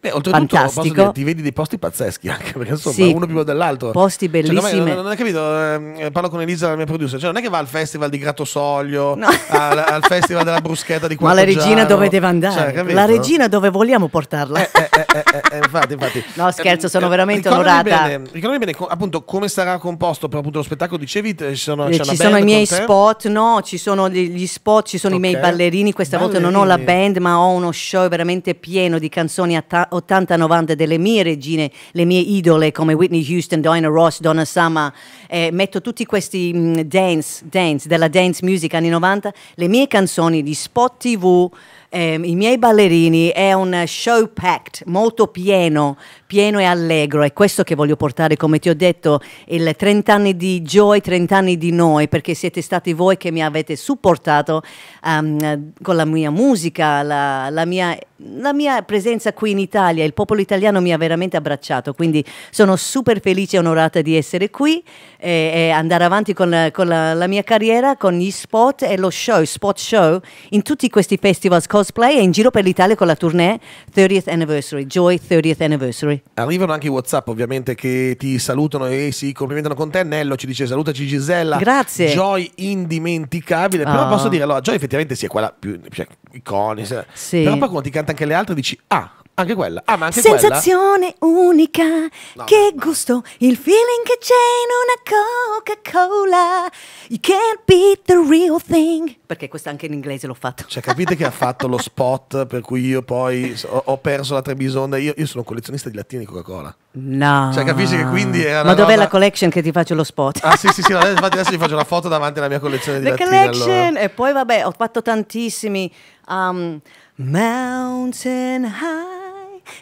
Beh, oltretutto fantastico. Dire, ti vedi dei posti pazzeschi anche, perché insomma sì. uno più dell'altro. Posti bellissimi. Cioè, non, hai capito, ehm, parlo con Elisa, la mia producer, cioè, non è che va al festival di Grattosoglio, no. al, al, festival della bruschetta di qua. Ma la regina dove deve andare? Cioè, la regina dove vogliamo portarla? Eh, eh, eh, eh, eh infatti, infatti. No, scherzo, sono veramente onorata. Bene, ricordami bene, appunto, come sarà composto per appunto lo spettacolo, dicevi, ci sono, ci sono i miei spot, no, ci sono gli spot, ci sono okay. i miei ballerini, questa ballerini. volta non ho la band, ma ho uno show veramente pieno di canzoni a ta- 80-90 delle mie regine, le mie idole come Whitney Houston, Diana Ross, Donna Summer, eh, metto tutti questi mh, mm, dance, dance, della dance music anni 90, le mie canzoni di spot tv, eh, I miei ballerini è un show packed, molto pieno, pieno e allegro. È questo che voglio portare, come ti ho detto, il 30 anni di Joy, 30 anni di noi, perché siete stati voi che mi avete supportato um, con la mia musica, la, la, mia, la mia presenza qui in Italia. Il popolo italiano mi ha veramente abbracciato, quindi sono super felice e onorata di essere qui e, eh, e andare avanti con, la, la mia carriera, con gli spot e lo show, spot show, in tutti questi festival cosplay è in giro per l'Italia con la tournée 30th Anniversary, Joy 30th Anniversary. Arrivano anche i WhatsApp ovviamente che ti salutano e si complimentano con te. Nello ci dice salutaci Gisella. Grazie. Joy indimenticabile. Però oh. posso dire, allora, Joy effettivamente sì, è quella più cioè, iconica. Sì. Però poi quando ti canta anche le altre dici, ah, anche quella. Ah, ma anche Sensazione quella? unica, no, che no. gusto, il feeling che c'è in una Coca-Cola. You can't beat the real thing. Perché questo anche in inglese l'ho fatto. Cioè, capite che ha fatto lo spot per cui io poi ho, perso la Trebisonda. Io, io sono collezionista di lattini Coca-Cola. No. Cioè, capisci che quindi era Ma dov'è roba... la collection che ti faccio lo spot? Ah, sì, sì, sì. Infatti adesso ti faccio la foto davanti alla mia collezione di The lattini. collection! Allora. E poi, vabbè, ho fatto tantissimi. Um, mountain High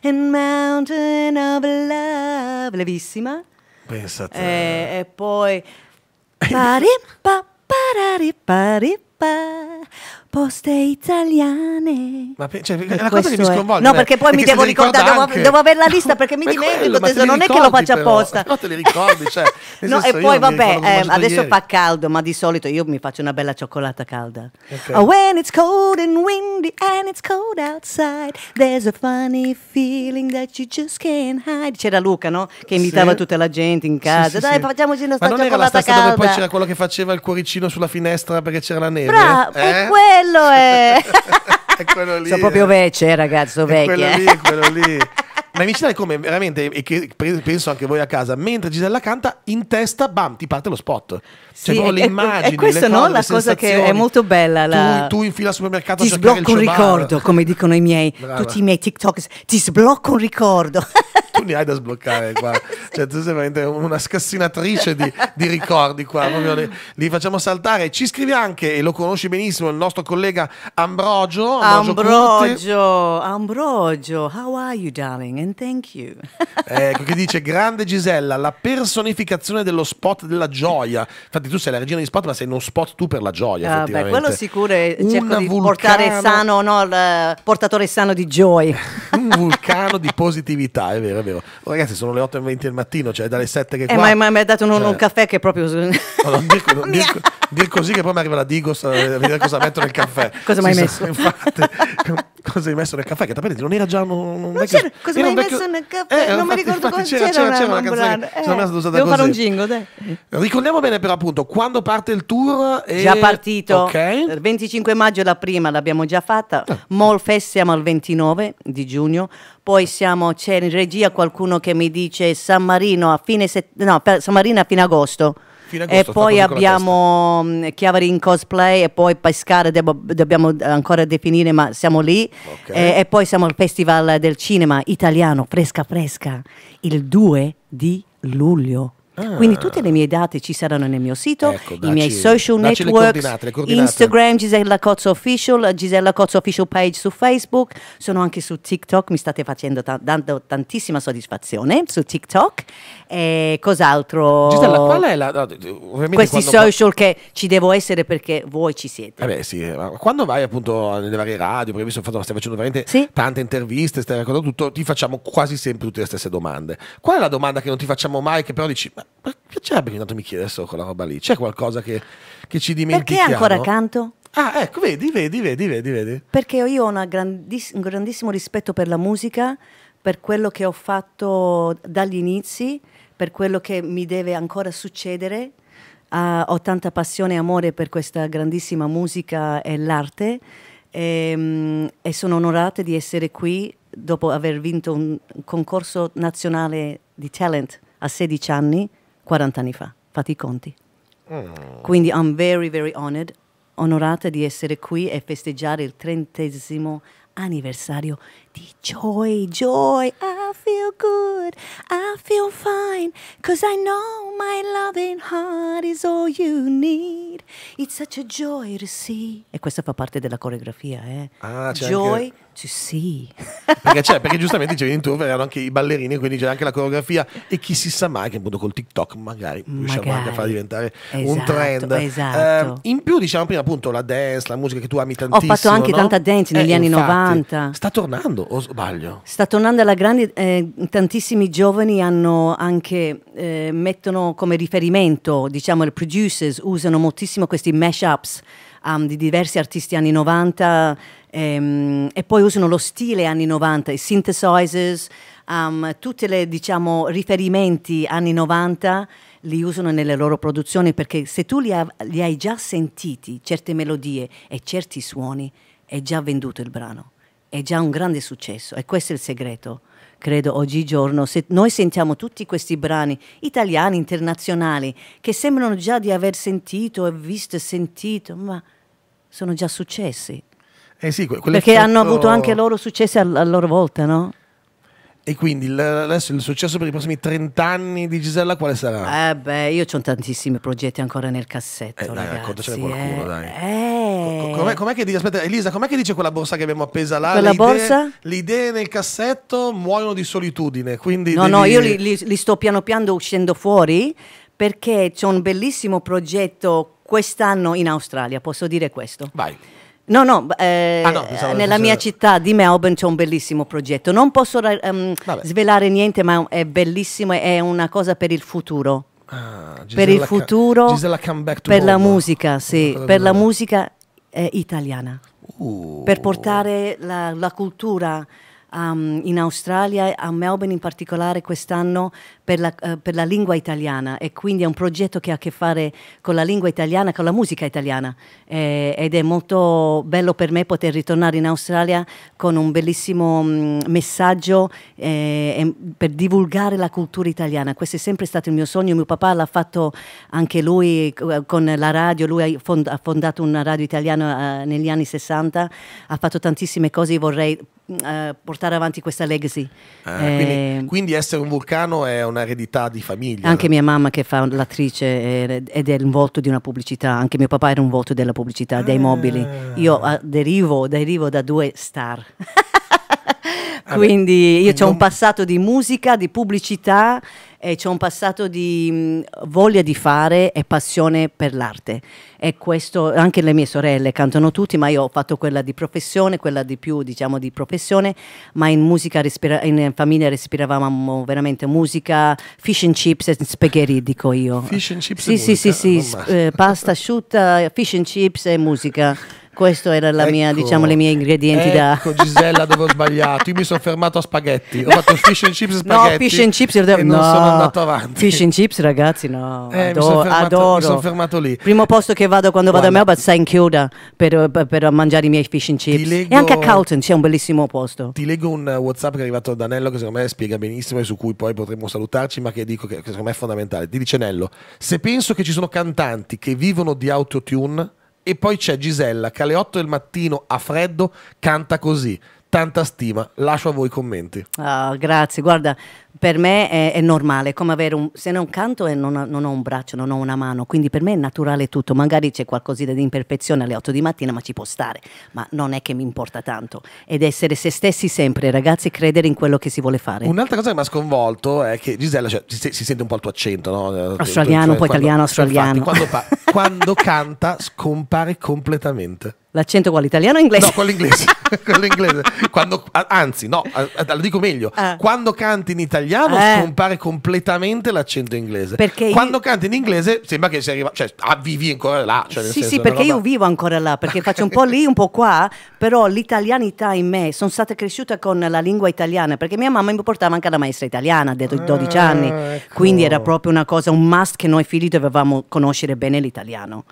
and mountain of love. Levissima. Pensate. E, eh, e poi... Paripa, pararipa, ripa. Poste italiane. Ma cioè, è la cosa che mi sconvolge. No, cioè, perché poi mi devo ricordare, devo, devo avere la lista perché mi dimentico. Quello, non è che lo faccio apposta. No, te li ricordi, cioè. no, e poi vabbè, eh, adesso ieri. fa caldo, ma di solito io mi faccio una bella cioccolata calda. Okay. Oh, when it's cold and windy and it's cold outside, there's a funny feeling that you just can't hide. C'era Luca, no? Che invitava sì. tutta la gente in casa. Sì, sì, Dai, facciamoci una ma sta cioccolata calda. era la stessa dove poi c'era quello che faceva il cuoricino sulla finestra perché c'era la neve? Bravo, eh? è quello quello è... è quello lì. Sono proprio eh. vecchio, eh, ragazzi, sono vecchie. Quello lì, quello lì. Ma invece è come veramente, e che penso anche voi a casa, mentre Gisella canta, in testa, bam, ti parte lo spot. Cioè, proprio l'immagine. immagini. E questa no, la cosa che è molto bella. La... Tu, tu fila al supermercato ti a sblocco un ricordo, come dicono i miei, Brava. tutti i miei TikTok, ti sblocco un ricordo. tu ne hai da sbloccare qua. Cioè, tu sei veramente una scassinatrice di, di ricordi qua. Li, li, facciamo saltare. Ci scrive anche, e lo conosci benissimo, il nostro collega Ambrogio. Ambrogio, Ambrogio, Ambrogio how are you darling? And thank you. ecco, che dice, grande Gisella, la personificazione dello spot della gioia. Infatti infatti tu sei la regina di spot, ma sei uno spot tu per la gioia. Ah, beh, quello sicuro è cerco vulcano... portare sano, no, il eh, portatore sano di gioia Un vulcano di positività, è vero, è vero. Ragazzi, sono le 8 e 20 del mattino, cioè dalle 7 che... Eh, qua, ma, mi hai dato un, cioè... un, caffè che proprio... Oh, no, dir, dir, dir, dir, così che poi mi arriva la Digos eh, a vedere cosa metto nel caffè. Cosa mi hai messo? Sono, infatti, cosa hai messo nel caffè? Che tappetti non era già... un non, non c'era, cosa mi hai messo nel eh, caffè? Eh, non infatti, mi ricordo cosa c'era. C'era, una, una canzone... devo fare un jingo, Ricordiamo bene però appunto appunto, quando parte il tour? E... Già partito. Okay. Il 25 maggio la prima l'abbiamo già fatta. Eh. Ah. Molfest siamo al 29 di giugno. Poi siamo, c'è in regia qualcuno che mi dice San Marino a fine, set... no, San Marino a fine agosto. Agosto, e poi abbiamo mm, Chiavari in cosplay e poi Pescara debo, dobbiamo ancora definire ma siamo lì okay. e, e, poi siamo al Festival del Cinema Italiano Fresca Fresca il 2 di luglio quindi tutte le mie date ci saranno nel mio sito, ecco, dacci, i miei social network, Instagram Gisella Cozzo Official, Gisella Cozzo Official page su Facebook, sono anche su TikTok, mi state facendo dando tantissima soddisfazione su TikTok. E cos'altro? Gisella, qual è la... No, Questi social che ci devo essere perché voi ci siete. Vabbè, eh sì, eh, ma quando vai appunto nelle varie radio, perché mi sono fatto, stai facendo veramente sì? tante interviste, stai raccontando tutto, ti facciamo quasi sempre tutte le stesse domande. Qual è la domanda che non ti facciamo mai, che però dici, ma piacerebbe che intanto mi chiedessero quella roba lì. C'è qualcosa che, che ci dimentichiamo? Perché ancora canto? Ah, ecco, vedi, vedi, vedi, vedi. vedi. Perché io ho grandiss un grandissimo rispetto per la musica, per quello che ho fatto dagli inizi, per quello che mi deve ancora succedere. Uh, ho tanta passione e amore per questa grandissima musica e l'arte e, um, e sono onorata di essere qui dopo aver vinto un concorso nazionale di talent a 16 anni 40 anni fa, fate i conti. Mm. Quindi I'm very, very honored, onorata di essere qui e festeggiare il trentesimo anniversario di joy, joy. I feel good, I feel fine, cause I know my loving heart is all you need. It's such a joy to see. E questa fa parte della coreografia, eh? Ah, c'è joy anche... to see. Perché, perché giustamente dicevi in tour erano anche i ballerini, quindi c'è anche la coreografia. E chi si sa mai che appunto col TikTok magari, magari. riusciamo anche a far diventare esatto, un trend. Eh, esatto. Eh, in più, diciamo prima appunto la dance, la musica che tu ami tantissimo. Ho fatto anche no? tanta dance negli eh, anni infatti, 90. Sta tornando o sbaglio? Sta tornando alla grande, eh, tantissimi giovani anche, eh, mettono come riferimento, diciamo, i producers usano moltissimo questi mashups um, di diversi artisti anni 90 ehm, e poi usano lo stile anni 90, i synthesizers, um, tutti i diciamo, riferimenti anni 90 li usano nelle loro produzioni perché se tu li, ha, li hai già sentiti, certe melodie e certi suoni, è già venduto il brano è già un grande successo e questo è il segreto. Credo oggigiorno, se noi sentiamo tutti questi brani italiani, internazionali, che sembrano già di aver sentito e visto e sentito, ma sono già successi. Eh sì, Perché hanno avuto anche loro successi a, a loro volta, no? E quindi adesso il successo per i prossimi 30 anni di Gisella quale sarà? Eh beh, io ho tantissimi progetti ancora nel cassetto, eh, dai, ragazzi. qualcuno, eh. dai. Eh. Com'è, com'è, che dice, aspetta, Elisa, com'è che dice quella borsa che abbiamo appesa là? Quella le borsa? Idee, le idee nel cassetto muoiono di solitudine, quindi... No, devi... no, io li, li, li, sto piano piano uscendo fuori perché c'è un bellissimo progetto quest'anno in Australia, posso dire questo. Vai. No, no, eh, ah, no nella mia città di Melbourne c'è un bellissimo progetto. Non posso um, svelare niente, ma è bellissimo, è una cosa per il futuro. Ah, per il futuro, per la musica, sì, per la musica eh, italiana. Uh. Per portare la, la cultura um, in Australia, a Melbourne in particolare quest'anno per, uh, per la, lingua italiana e quindi è un progetto che ha a che fare con la lingua italiana, con la musica italiana eh, ed è molto bello per me poter ritornare in Australia con un bellissimo um, messaggio eh, per divulgare la cultura italiana. Questo è sempre stato il mio sogno, mio papà l'ha fatto anche lui eh, con la radio, lui ha, fondato una radio italiana uh, negli anni 60, ha fatto tantissime cose, vorrei uh, portare avanti questa legacy. Ah, eh, quindi, eh, quindi, essere un vulcano è un'eredità di famiglia. Anche mia mamma che fa l'attrice ed è un volto di una pubblicità, anche mio papà era un volto della pubblicità, ah. dei mobili. Io ah, derivo, derivo da due star. quindi io ho un passato di musica, di pubblicità eh, c'è un passato di mh, mm, voglia di fare e passione per l'arte. E questo, anche le mie sorelle cantano tutti, ma io ho fatto quella di professione, quella di più diciamo di professione, ma in musica, respira- in famiglia respiravamo veramente musica, fish and chips e spaghetti, dico io. Fish and chips? Sì, sì, musica, sì, sì, sì, eh, pasta asciutta, fish and chips e musica. Questo era la ecco, mia, diciamo, le mie ingredienti ecco, da... Gisella dove ho sbagliato, io mi sono fermato a spaghetti, ho fatto fish and chips e spaghetti No, fish and chips, e no, non sono andato avanti Fish and chips ragazzi, no, eh, adoro, mi sono fermato, adoro. Mi sono fermato lì Primo posto che vado quando vado a Melbourne, San Chiuda, per, per, per, mangiare i miei fish and chips leggo, E anche a Carlton c'è un bellissimo posto Ti leggo un Whatsapp che è arrivato da Nello che secondo me spiega benissimo e su cui poi potremmo salutarci Ma che dico che, che secondo me è fondamentale Ti dice Nello, se penso che ci sono cantanti che vivono di autotune e poi c'è Gisella che alle 8 del mattino a freddo canta così. Tanta stima, lascio a voi i commenti. Ah, grazie, guarda, per me è, è, normale, come avere un, se non canto e non, non, ho un braccio, non ho una mano, quindi per me è naturale tutto, magari c'è qualcosina di imperfezione alle 8 di mattina, ma ci può stare, ma non è che mi importa tanto, ed essere se stessi sempre, ragazzi, credere in quello che si vuole fare. Un'altra cosa che mi ha sconvolto è che Gisella cioè, si, si, sente un po' il tuo accento, no? Eh, australiano, cioè, poi quando, italiano, australiano. Cioè, infatti, quando, pa- quando canta scompare completamente. L'accento quale italiano o inglese? No, quello inglese. Quando, anzi, no, lo dico meglio. Ah. Quando canti in italiano italiano eh. scompare completamente l'accento inglese. Perché Quando io... canti in inglese sembra che sei arrivato, cioè ah, vivi ancora là. Cioè, sì, senso, sì, perché roba... io vivo ancora là, perché faccio un po' lì, un po' qua, però l'italianità in me, sono stata cresciuta con la lingua italiana, perché mia mamma mi portava anche alla maestra italiana, ha detto 12 ah, anni, ecco. quindi era ecco. proprio una cosa, un must che noi figli dovevamo conoscere bene l'italiano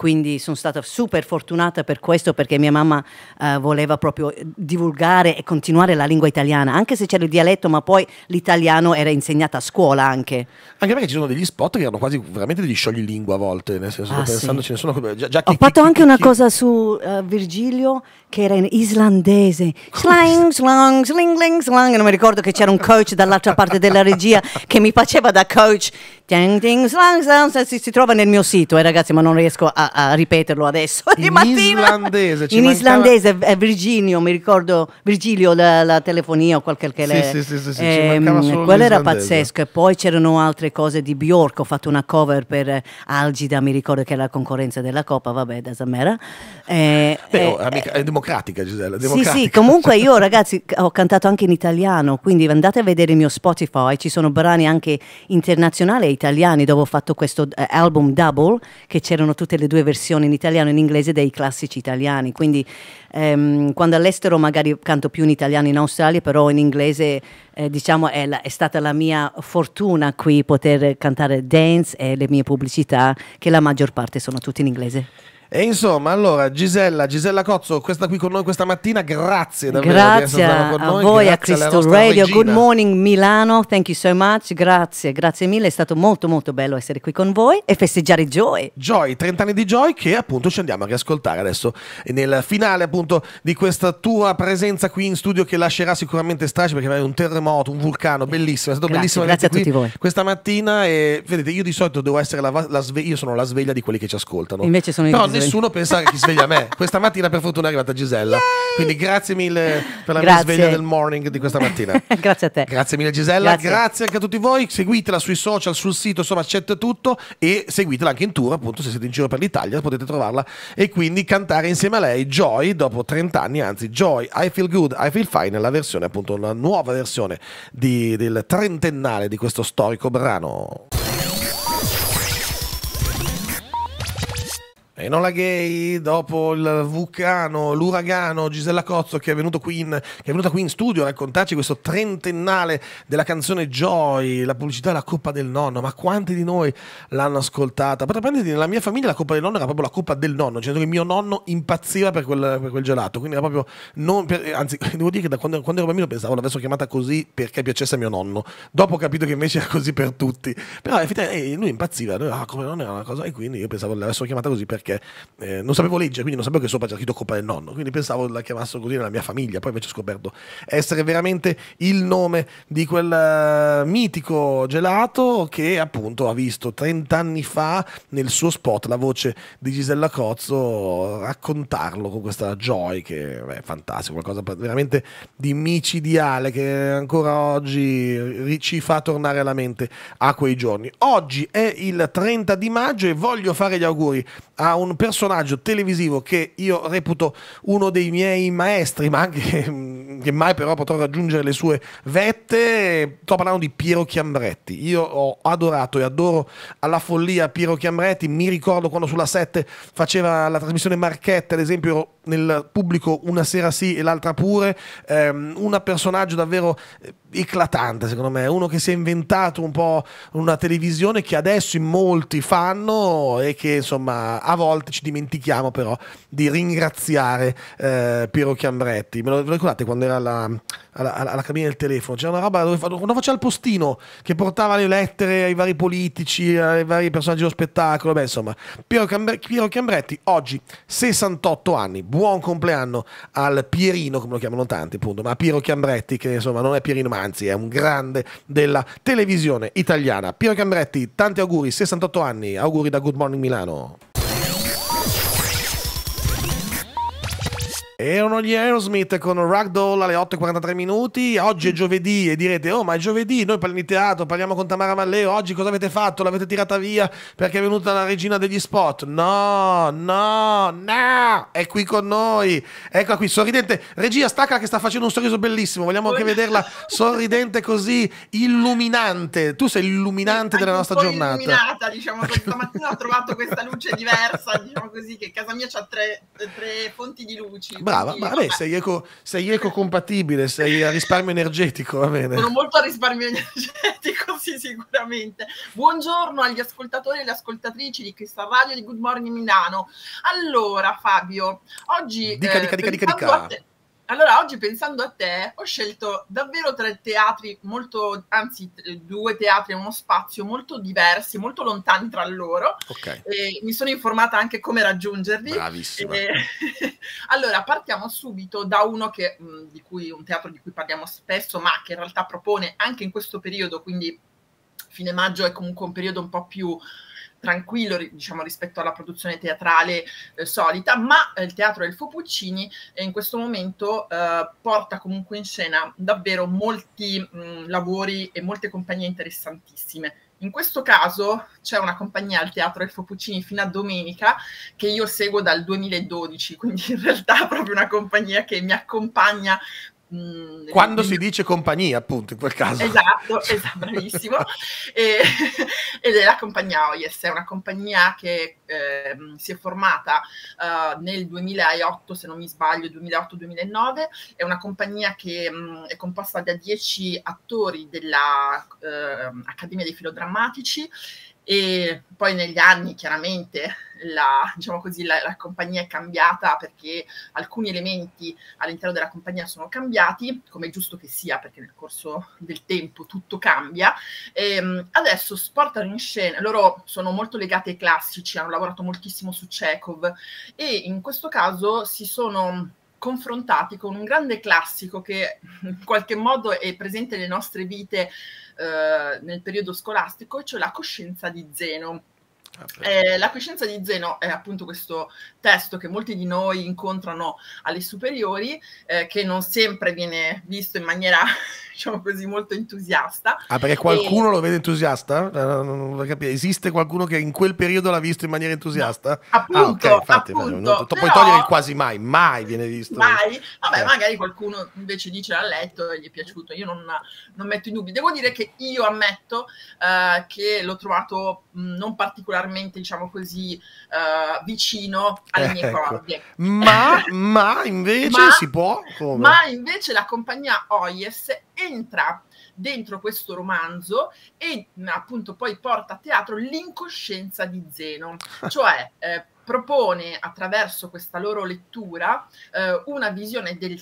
quindi sono stata super fortunata per questo perché mia mamma eh, voleva proprio divulgare e continuare la lingua italiana, anche se c'era il dialetto, ma poi l'italiano era insegnato a scuola anche. Anche perché ci sono degli spot che erano quasi veramente degli sciogli lingua a volte, nel senso ah, pensando sì. ce ne sono già, già Ho chi, fatto chi, anche chi, una cosa su uh, Virgilio che era in islandese. Slang, slang, sling, slang, slang. Non mi ricordo che c'era un coach dall'altra parte della regia che mi faceva da coach Ding, ding, slang, slang, slang, si, si, trova nel mio sito, eh, ragazzi, ma non riesco a, a ripeterlo adesso. In islandese, ci In mancava... islandese è Virginio, mi ricordo Virgilio, la, la telefonia o qualche che le... Sì, sì, sì, sì eh, quello era pazzesco. E poi c'erano altre cose di Bjork, ho fatto una cover per eh, Algida, mi ricordo che era la concorrenza della Coppa, vabbè, da Samera. Eh, Beh, eh, oh, amica, è democratica Gisella, democratica. Sì, sì, comunque io ragazzi ho cantato anche in italiano, quindi andate a vedere il mio Spotify, ci sono brani anche internazionali italiani dopo ho fatto questo eh, album double che c'erano tutte le due versioni in italiano e in inglese dei classici italiani quindi ehm, quando all'estero magari canto più in italiano in Australia però in inglese eh, diciamo è, la, è, stata la mia fortuna qui poter cantare dance e le mie pubblicità che la maggior parte sono tutte in inglese e insomma, allora Gisella, Gisella Cozzo, questa qui con noi questa mattina, grazie davvero grazie con noi. voi, grazie a voi, a Crystal Radio. Regina. Good morning Milano, thank you so much, grazie, grazie mille, è stato molto molto bello essere qui con voi e festeggiare Joy. Joy, 30 anni di Joy che appunto ci andiamo a riascoltare adesso nel finale appunto di questa tua presenza qui in studio che lascerà sicuramente strage perché è un terremoto, un vulcano, bellissimo, è stato grazie, bellissimo. Grazie a tutti voi. Questa mattina e vedete, io di solito devo essere la, la sveglia, io sono la sveglia di quelli che ci ascoltano. Invece sono i No, nessuno pensa che chi sveglia me. Questa mattina, per fortuna, è arrivata Gisella. Yay! Quindi grazie mille per la grazie. sveglia del morning di questa mattina. grazie a te. Grazie mille, Gisella. Grazie. grazie. anche a tutti voi. Seguitela sui social, sul sito, insomma, c'è tutto. E seguitela anche in tour, appunto, se siete in giro per l'Italia, potete trovarla. E quindi cantare insieme a lei Joy dopo 30 anni, anzi, Joy, I Feel Good, I Feel Fine, la versione, appunto, la nuova versione di, del trentennale di questo storico brano. Enola Gay, dopo il vulcano, l'uragano, Gisella Cozzo che è, qui in, che è venuta qui in studio a raccontarci questo trentennale della canzone Joy, la pubblicità della Coppa del Nonno, ma quanti di noi l'hanno ascoltata? Praticamente nella mia famiglia la Coppa del Nonno era proprio la Coppa del Nonno, cioè che mio nonno impazziva per quel, per quel gelato, quindi era proprio, non per, anzi devo dire che da quando, quando ero bambino pensavo l'avessero chiamata così perché piacesse a mio nonno, dopo ho capito che invece era così per tutti, però effettivamente eh, lui impazziva, lui, ah, come non era una cosa, e quindi io pensavo l'avessero chiamata così perché perché eh, non sapevo leggere, quindi non sapevo che sopra c'era scritto Coppa del Nonno, quindi pensavo la chiamassero così nella mia famiglia, poi invece ho scoperto essere veramente il nome di quel eh, mitico gelato che appunto ha visto 30 anni fa nel suo spot la voce di Gisella Cozzo raccontarlo con questa joy che beh, è fantastico, qualcosa veramente di micidiale che ancora oggi ci fa tornare alla mente a quei giorni. Oggi è il 30 di maggio e voglio fare gli auguri a un personaggio televisivo che io reputo uno dei miei maestri, ma anche mm, che mai però potrò raggiungere le sue vette. Sto parlando di Piero Chiambretti. Io ho adorato e adoro alla follia Piero Chiambretti. Mi ricordo quando sulla 7 faceva la trasmissione Marchette, ad esempio, nel pubblico una sera sì e l'altra pure. Um, un personaggio davvero eh, eclatante secondo me, uno che si è inventato un po' una televisione che adesso in molti fanno e che insomma a volte ci dimentichiamo però di ringraziare eh, Piero Chiambretti. Me lo, ricordate quando era alla, alla, alla cabina del telefono? C'era una roba dove quando faceva il postino che portava le lettere ai vari politici, ai vari personaggi dello spettacolo, beh insomma Piero, Cambre, Piero Chiambretti oggi 68 anni, buon compleanno al Pierino come lo chiamano tanti appunto, ma Piero Chiambretti che insomma non è Pierino ma anzi è un grande della televisione italiana. Piero Cambretti, tanti auguri, 68 anni, auguri da Good Morning Milano. Erano gli Aerosmith con Ragdoll alle 8.43 minuti. Oggi è giovedì e direte: Oh, ma è giovedì, noi parliamo di teatro, parliamo con Tamara Malleo. Oggi cosa avete fatto? L'avete tirata via perché è venuta la regina degli spot? No, no, no, è qui con noi. Eccola qui, sorridente. Regia, stacca che sta facendo un sorriso bellissimo. Vogliamo anche vederla sorridente così, illuminante. Tu sei illuminante della nostra giornata. illuminata, diciamo così. Stamattina ho trovato questa luce diversa, diciamo così, che casa mia ha tre, tre fonti di luci. Brava, ma vabbè, sei, eco, sei ecocompatibile, sei a risparmio energetico, va bene. Sono molto a risparmio energetico, sì, sicuramente. Buongiorno agli ascoltatori e alle ascoltatrici di Crystal Radio di Good Morning Milano. Allora, Fabio, oggi... Dica, eh, dica, dica, dica, dica. Allora, oggi pensando a te, ho scelto davvero tre teatri molto, anzi, due teatri e uno spazio molto diversi, molto lontani tra loro. Ok. E mi sono informata anche come raggiungerli. Bravissima. E... allora, partiamo subito da uno che, mh, mm, di cui, un teatro di cui parliamo spesso, ma che in realtà propone anche in questo periodo, quindi fine maggio è comunque un periodo un po' più tranquillo diciamo, rispetto alla produzione teatrale eh, solita, ma eh, il teatro del Puccini eh, in questo momento eh, porta comunque in scena davvero molti mh, mm, lavori e molte compagnie interessantissime. In questo caso c'è una compagnia al Teatro Elfo Puccini fino a domenica che io seguo dal 2012, quindi in realtà è proprio una compagnia che mi accompagna Mm, Quando si dice compagnia, appunto, in quel caso. Esatto, esatto bravissimo. e, ed è la compagnia OIS, è una compagnia che eh, si è formata uh, nel 2008, se non mi sbaglio, 2008-2009. È una compagnia che mh, mm, è composta da 10 attori dell'Accademia ehm, uh, dei Filodrammatici e poi negli anni chiaramente la, diciamo così, la, la, compagnia è cambiata perché alcuni elementi all'interno della compagnia sono cambiati, come è giusto che sia perché nel corso del tempo tutto cambia. E, ehm, adesso portano in scena, loro sono molto legati ai classici, hanno lavorato moltissimo su Chekhov e in questo caso si sono confrontati con un grande classico che in qualche modo è presente nelle nostre vite eh, nel periodo scolastico, cioè la coscienza di Zeno. Ah, eh, la coscienza di Zeno è appunto questo testo che molti di noi incontrano alle superiori, eh, che non sempre viene visto in maniera diciamo così, molto entusiasta. Ah, perché qualcuno e... lo vede entusiasta? Eh, non lo capire. Esiste qualcuno che in quel periodo l'ha visto in maniera entusiasta? No, appunto, ah, okay, infatti, appunto, non, non, però... puoi togliere quasi mai, mai viene visto. Mai, vabbè, eh. magari qualcuno invece dice l'ha letto e gli è piaciuto, io non, non metto in dubbio. Devo dire che io ammetto eh, che l'ho trovato mh, mm, non particolarmente, diciamo così, eh, vicino alle eh, mie ecco. corde. Ma, ma invece ma, si può? Come? Ma invece la compagnia OIS entra dentro questo romanzo e appunto poi porta a teatro l'incoscienza di Zeno, cioè eh, propone attraverso questa loro lettura eh, una visione del,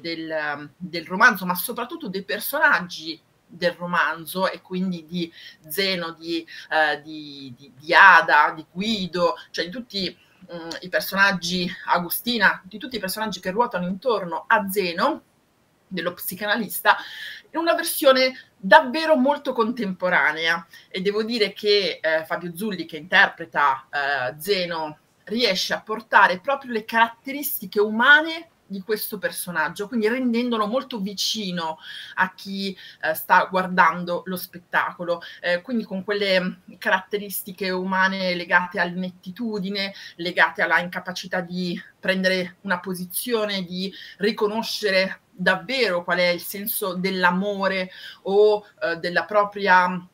del, ehm, del romanzo, ma soprattutto dei personaggi del romanzo e quindi di Zeno, di, eh, di, di, di Ada, di Guido, cioè di tutti mh, i personaggi, Agustina, di tutti i personaggi che ruotano intorno a Zeno dello psicanalista in una versione davvero molto contemporanea e devo dire che eh, Fabio Zulli che interpreta eh, Zeno riesce a portare proprio le caratteristiche umane di questo personaggio, quindi rendendolo molto vicino a chi eh, sta guardando lo spettacolo, eh, quindi con quelle mm, caratteristiche umane legate all'inettitudine, legate alla incapacità di prendere una posizione, di riconoscere davvero qual è il senso dell'amore o eh, della propria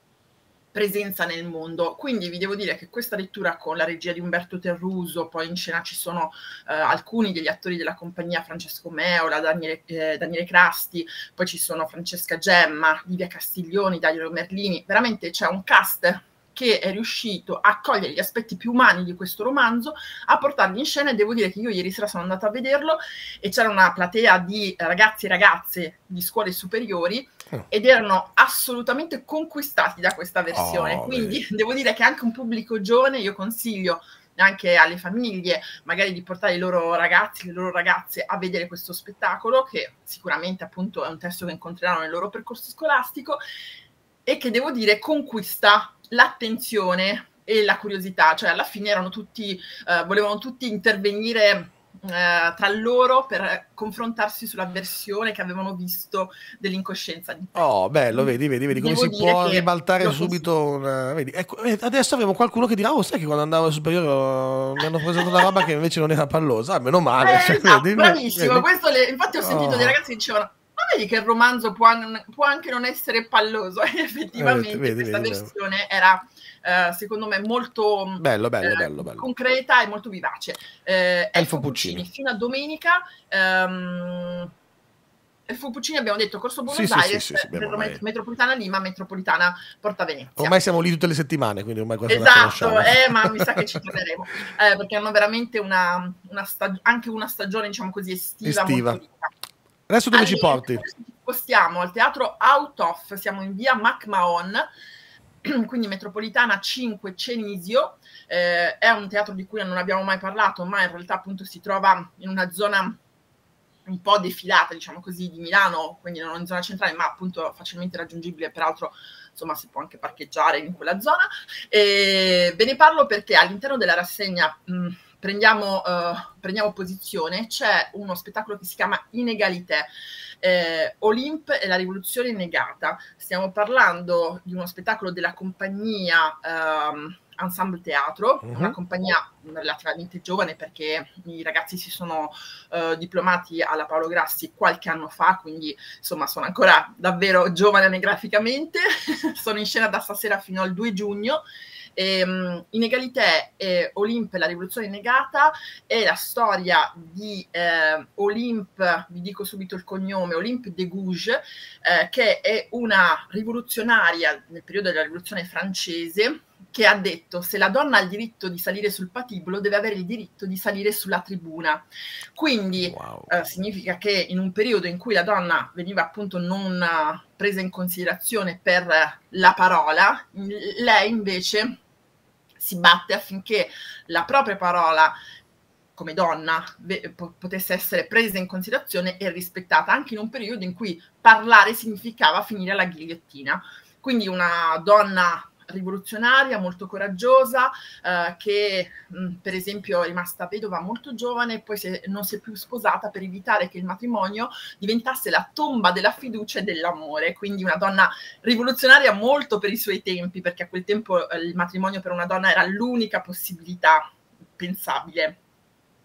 presenza nel mondo. Quindi vi devo dire che questa lettura con la regia di Umberto Terruso, poi in scena ci sono eh, alcuni degli attori della compagnia, Francesco Meola, Daniele, eh, Daniele Crasti, poi ci sono Francesca Gemma, Livia Castiglioni, Dario Merlini, veramente c'è un cast che è riuscito a cogliere gli aspetti più umani di questo romanzo, a portarli in scena e devo dire che io ieri sera sono andata a vederlo e c'era una platea di ragazzi e ragazze di scuole superiori oh. ed erano assolutamente conquistati da questa versione. Oh, Quindi beh. devo dire che anche un pubblico giovane io consiglio anche alle famiglie, magari di portare i loro ragazzi, le loro ragazze a vedere questo spettacolo, che sicuramente appunto è un testo che incontreranno nel loro percorso scolastico e che devo dire conquista l'attenzione e la curiosità, cioè alla fine erano tutti, eh, volevano tutti intervenire eh, tra loro per confrontarsi sulla versione che avevano visto dell'incoscienza di Oh, bello, vedi, vedi, vedi come si può ribaltare subito una... vedi, ecco, eh, adesso abbiamo qualcuno che dirà, oh sai che quando andavo al superiore oh, mi hanno presentato una roba che invece non era pallosa, meno male. Eh, cioè, esatto, vedi, bravissimo, vedi. Le... infatti ho sentito oh. dei ragazzi che dicevano ma vedi che il romanzo può, può anche non essere palloso, eh, effettivamente eh, vedi, questa vedi, versione vedi. era Uh, secondo me molto bello, bello, uh, bello, bello, concreta e molto vivace. Uh, Elfo Puccini. Puccini fino a domenica. Um, Elfo Puccini abbiamo detto Corso Buenos sì, Aires, sì, sì, ormai... metropolitana Lima, metropolitana Porta Venezia. Ormai siamo lì tutte le settimane, quindi ormai quasi Esatto, eh, ma mi sa che ci torneremo, eh, perché hanno veramente una, una stag- anche una stagione, diciamo così, estiva. estiva. Adesso dove ci porti? Spostiamo al teatro Out Off, siamo in via MacMahon, quindi metropolitana 5 Cenisio, eh, è un teatro di cui non abbiamo mai parlato, ma in realtà appunto si trova in una zona un po' defilata, diciamo così, di Milano, quindi non in zona centrale, ma appunto facilmente raggiungibile, peraltro insomma si può anche parcheggiare in quella zona. E ve ne parlo perché all'interno della rassegna mh, mm, prendiamo, uh, prendiamo posizione, c'è uno spettacolo che si chiama Inegalité. Eh, Olymp e la rivoluzione negata. Stiamo parlando di uno spettacolo della compagnia ehm, Ensemble Teatro, uh-huh. una compagnia relativamente giovane perché i ragazzi si sono eh, diplomati alla Paolo Grassi qualche anno fa, quindi insomma sono ancora davvero giovane graficamente. sono in scena da stasera fino al 2 giugno Ehm, Inegalité e Olympe, la rivoluzione negata, è la storia di eh, Olympe, vi dico subito il cognome, Olympe de Gouges, eh, che è una rivoluzionaria nel periodo della rivoluzione francese, che ha detto se la donna ha il diritto di salire sul patibolo deve avere il diritto di salire sulla tribuna. Quindi wow. eh, significa che in un periodo in cui la donna veniva appunto non eh, presa in considerazione per la parola, lei invece si batte affinché la propria parola come donna potesse essere presa in considerazione e rispettata anche in un periodo in cui parlare significava finire la ghigliottina. Quindi una donna rivoluzionaria, molto coraggiosa, eh, che mh, mm, per esempio è rimasta vedova molto giovane e poi se, non si è più sposata per evitare che il matrimonio diventasse la tomba della fiducia e dell'amore, quindi una donna rivoluzionaria molto per i suoi tempi, perché a quel tempo eh, il matrimonio per una donna era l'unica possibilità pensabile.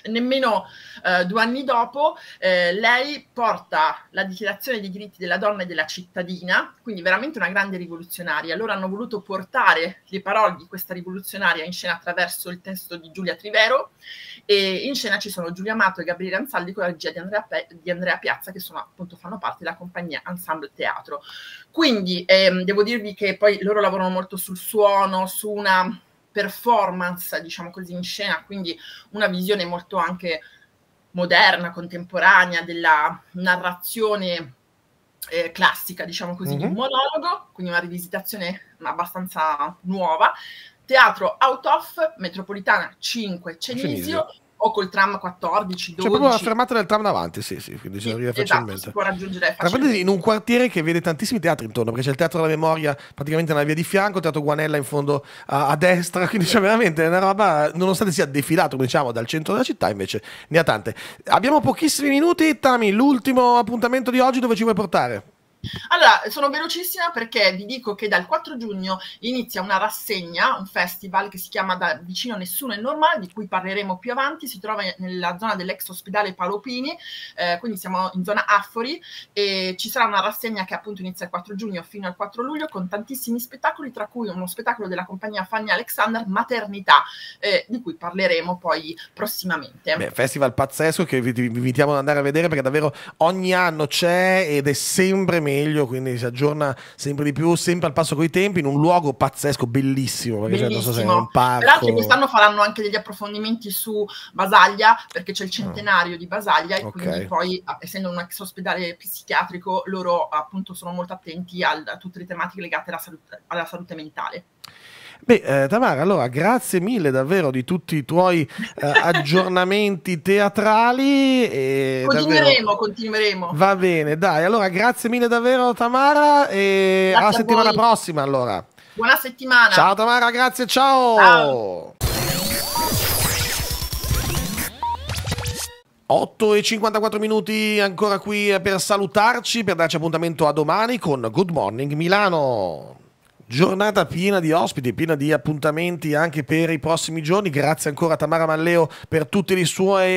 Nemmeno eh, due anni dopo eh, lei porta la dichiarazione dei diritti della donna e della cittadina, quindi veramente una grande rivoluzionaria. Loro hanno voluto portare le parole di questa rivoluzionaria in scena attraverso il testo di Giulia Trivero e in scena ci sono Giulia Amato e Gabriele Ansaldi con la regia di Andrea, Pe- di Andrea Piazza che sono, appunto fanno parte della compagnia Ensemble Teatro. Quindi ehm, devo dirvi che poi loro lavorano molto sul suono, su una performance, diciamo così, in scena, quindi una visione molto anche moderna, contemporanea della narrazione eh, classica, diciamo così, mm-hmm. di un mhm. monologo, quindi una rivisitazione abbastanza nuova. Teatro Out of, Metropolitana 5, Cenisio. Cenisio o col tram 14, 12. C'è proprio la fermata del tram davanti, sì, sì, quindi sì, si arriva esatto, facilmente. Si può raggiungere facilmente. in un quartiere che vede tantissimi teatri intorno, perché c'è il Teatro della Memoria praticamente nella via di fianco, il Teatro Guanella in fondo a, a destra, quindi sì. cioè veramente una roba, nonostante sia defilato, diciamo, dal centro della città, invece ne ha tante. Abbiamo pochissimi minuti, Tami, l'ultimo appuntamento di oggi dove ci vuoi portare? Allora, sono velocissima perché vi dico che dal 4 giugno inizia una rassegna, un festival che si chiama Da vicino nessuno è normale, di cui parleremo più avanti, si trova nella zona dell'ex ospedale Palopini, eh, quindi siamo in zona Affori e ci sarà una rassegna che appunto inizia il 4 giugno fino al 4 luglio con tantissimi spettacoli, tra cui uno spettacolo della compagnia Fanny Alexander, Maternità, eh, di cui parleremo poi prossimamente. Beh, festival pazzesco che vi, vi invitiamo ad andare a vedere perché davvero ogni anno c'è ed è sempre meglio, quindi si aggiorna sempre di più, sempre al passo coi tempi, in un luogo pazzesco, bellissimo. Perché cioè, bellissimo. C'è, so un parco. Tra l'altro quest'anno faranno anche degli approfondimenti su Basaglia, perché c'è il ah. centenario oh. di Basaglia e okay. quindi poi, essendo un ex ospedale psichiatrico, loro appunto sono molto attenti al, a tutte le tematiche legate alla salute, alla salute mentale. Beh, eh, Tamara, allora grazie mille davvero di tutti i tuoi eh, aggiornamenti teatrali. E continueremo, davvero... continueremo. Va bene, dai, allora grazie mille davvero Tamara e grazie alla settimana voi. prossima allora. Buona settimana. Ciao Tamara, grazie, ciao. ciao. 8 e 54 minuti ancora qui eh, per salutarci, per darci appuntamento a domani con Good Morning Milano giornata piena di ospiti, piena di appuntamenti anche per i prossimi giorni. Grazie ancora a Tamara Malleo per tutte le sue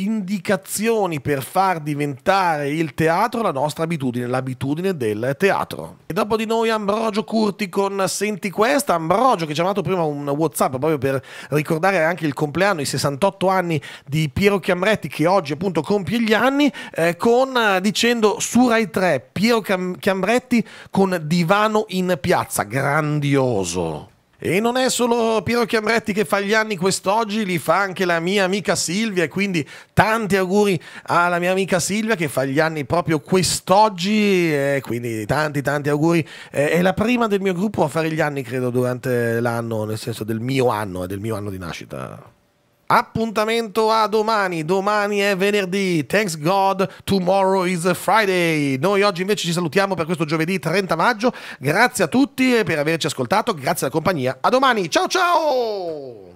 indicazioni per far diventare il teatro la nostra abitudine, l'abitudine del teatro. E dopo di noi Ambrogio Curti con Senti Questa, Ambrogio che ci ha mandato prima un Whatsapp proprio per ricordare anche il compleanno, i 68 anni di Piero Chiamretti che oggi appunto compie gli anni, eh, con, dicendo su Rai 3 Piero Chiamretti con Divano in piazza grandioso. E non è solo Piero Chiambretti che fa gli anni quest'oggi, li fa anche la mia amica Silvia e quindi tanti auguri alla mia amica Silvia che fa gli anni proprio quest'oggi e quindi tanti tanti auguri. È la prima del mio gruppo a fare gli anni credo durante l'anno, nel senso del mio anno del mio anno di nascita. Appuntamento a domani, domani è venerdì, thanks God, tomorrow is Friday. Noi oggi invece ci salutiamo per questo giovedì 30 maggio, grazie a tutti per averci ascoltato, grazie alla compagnia, a domani, ciao ciao!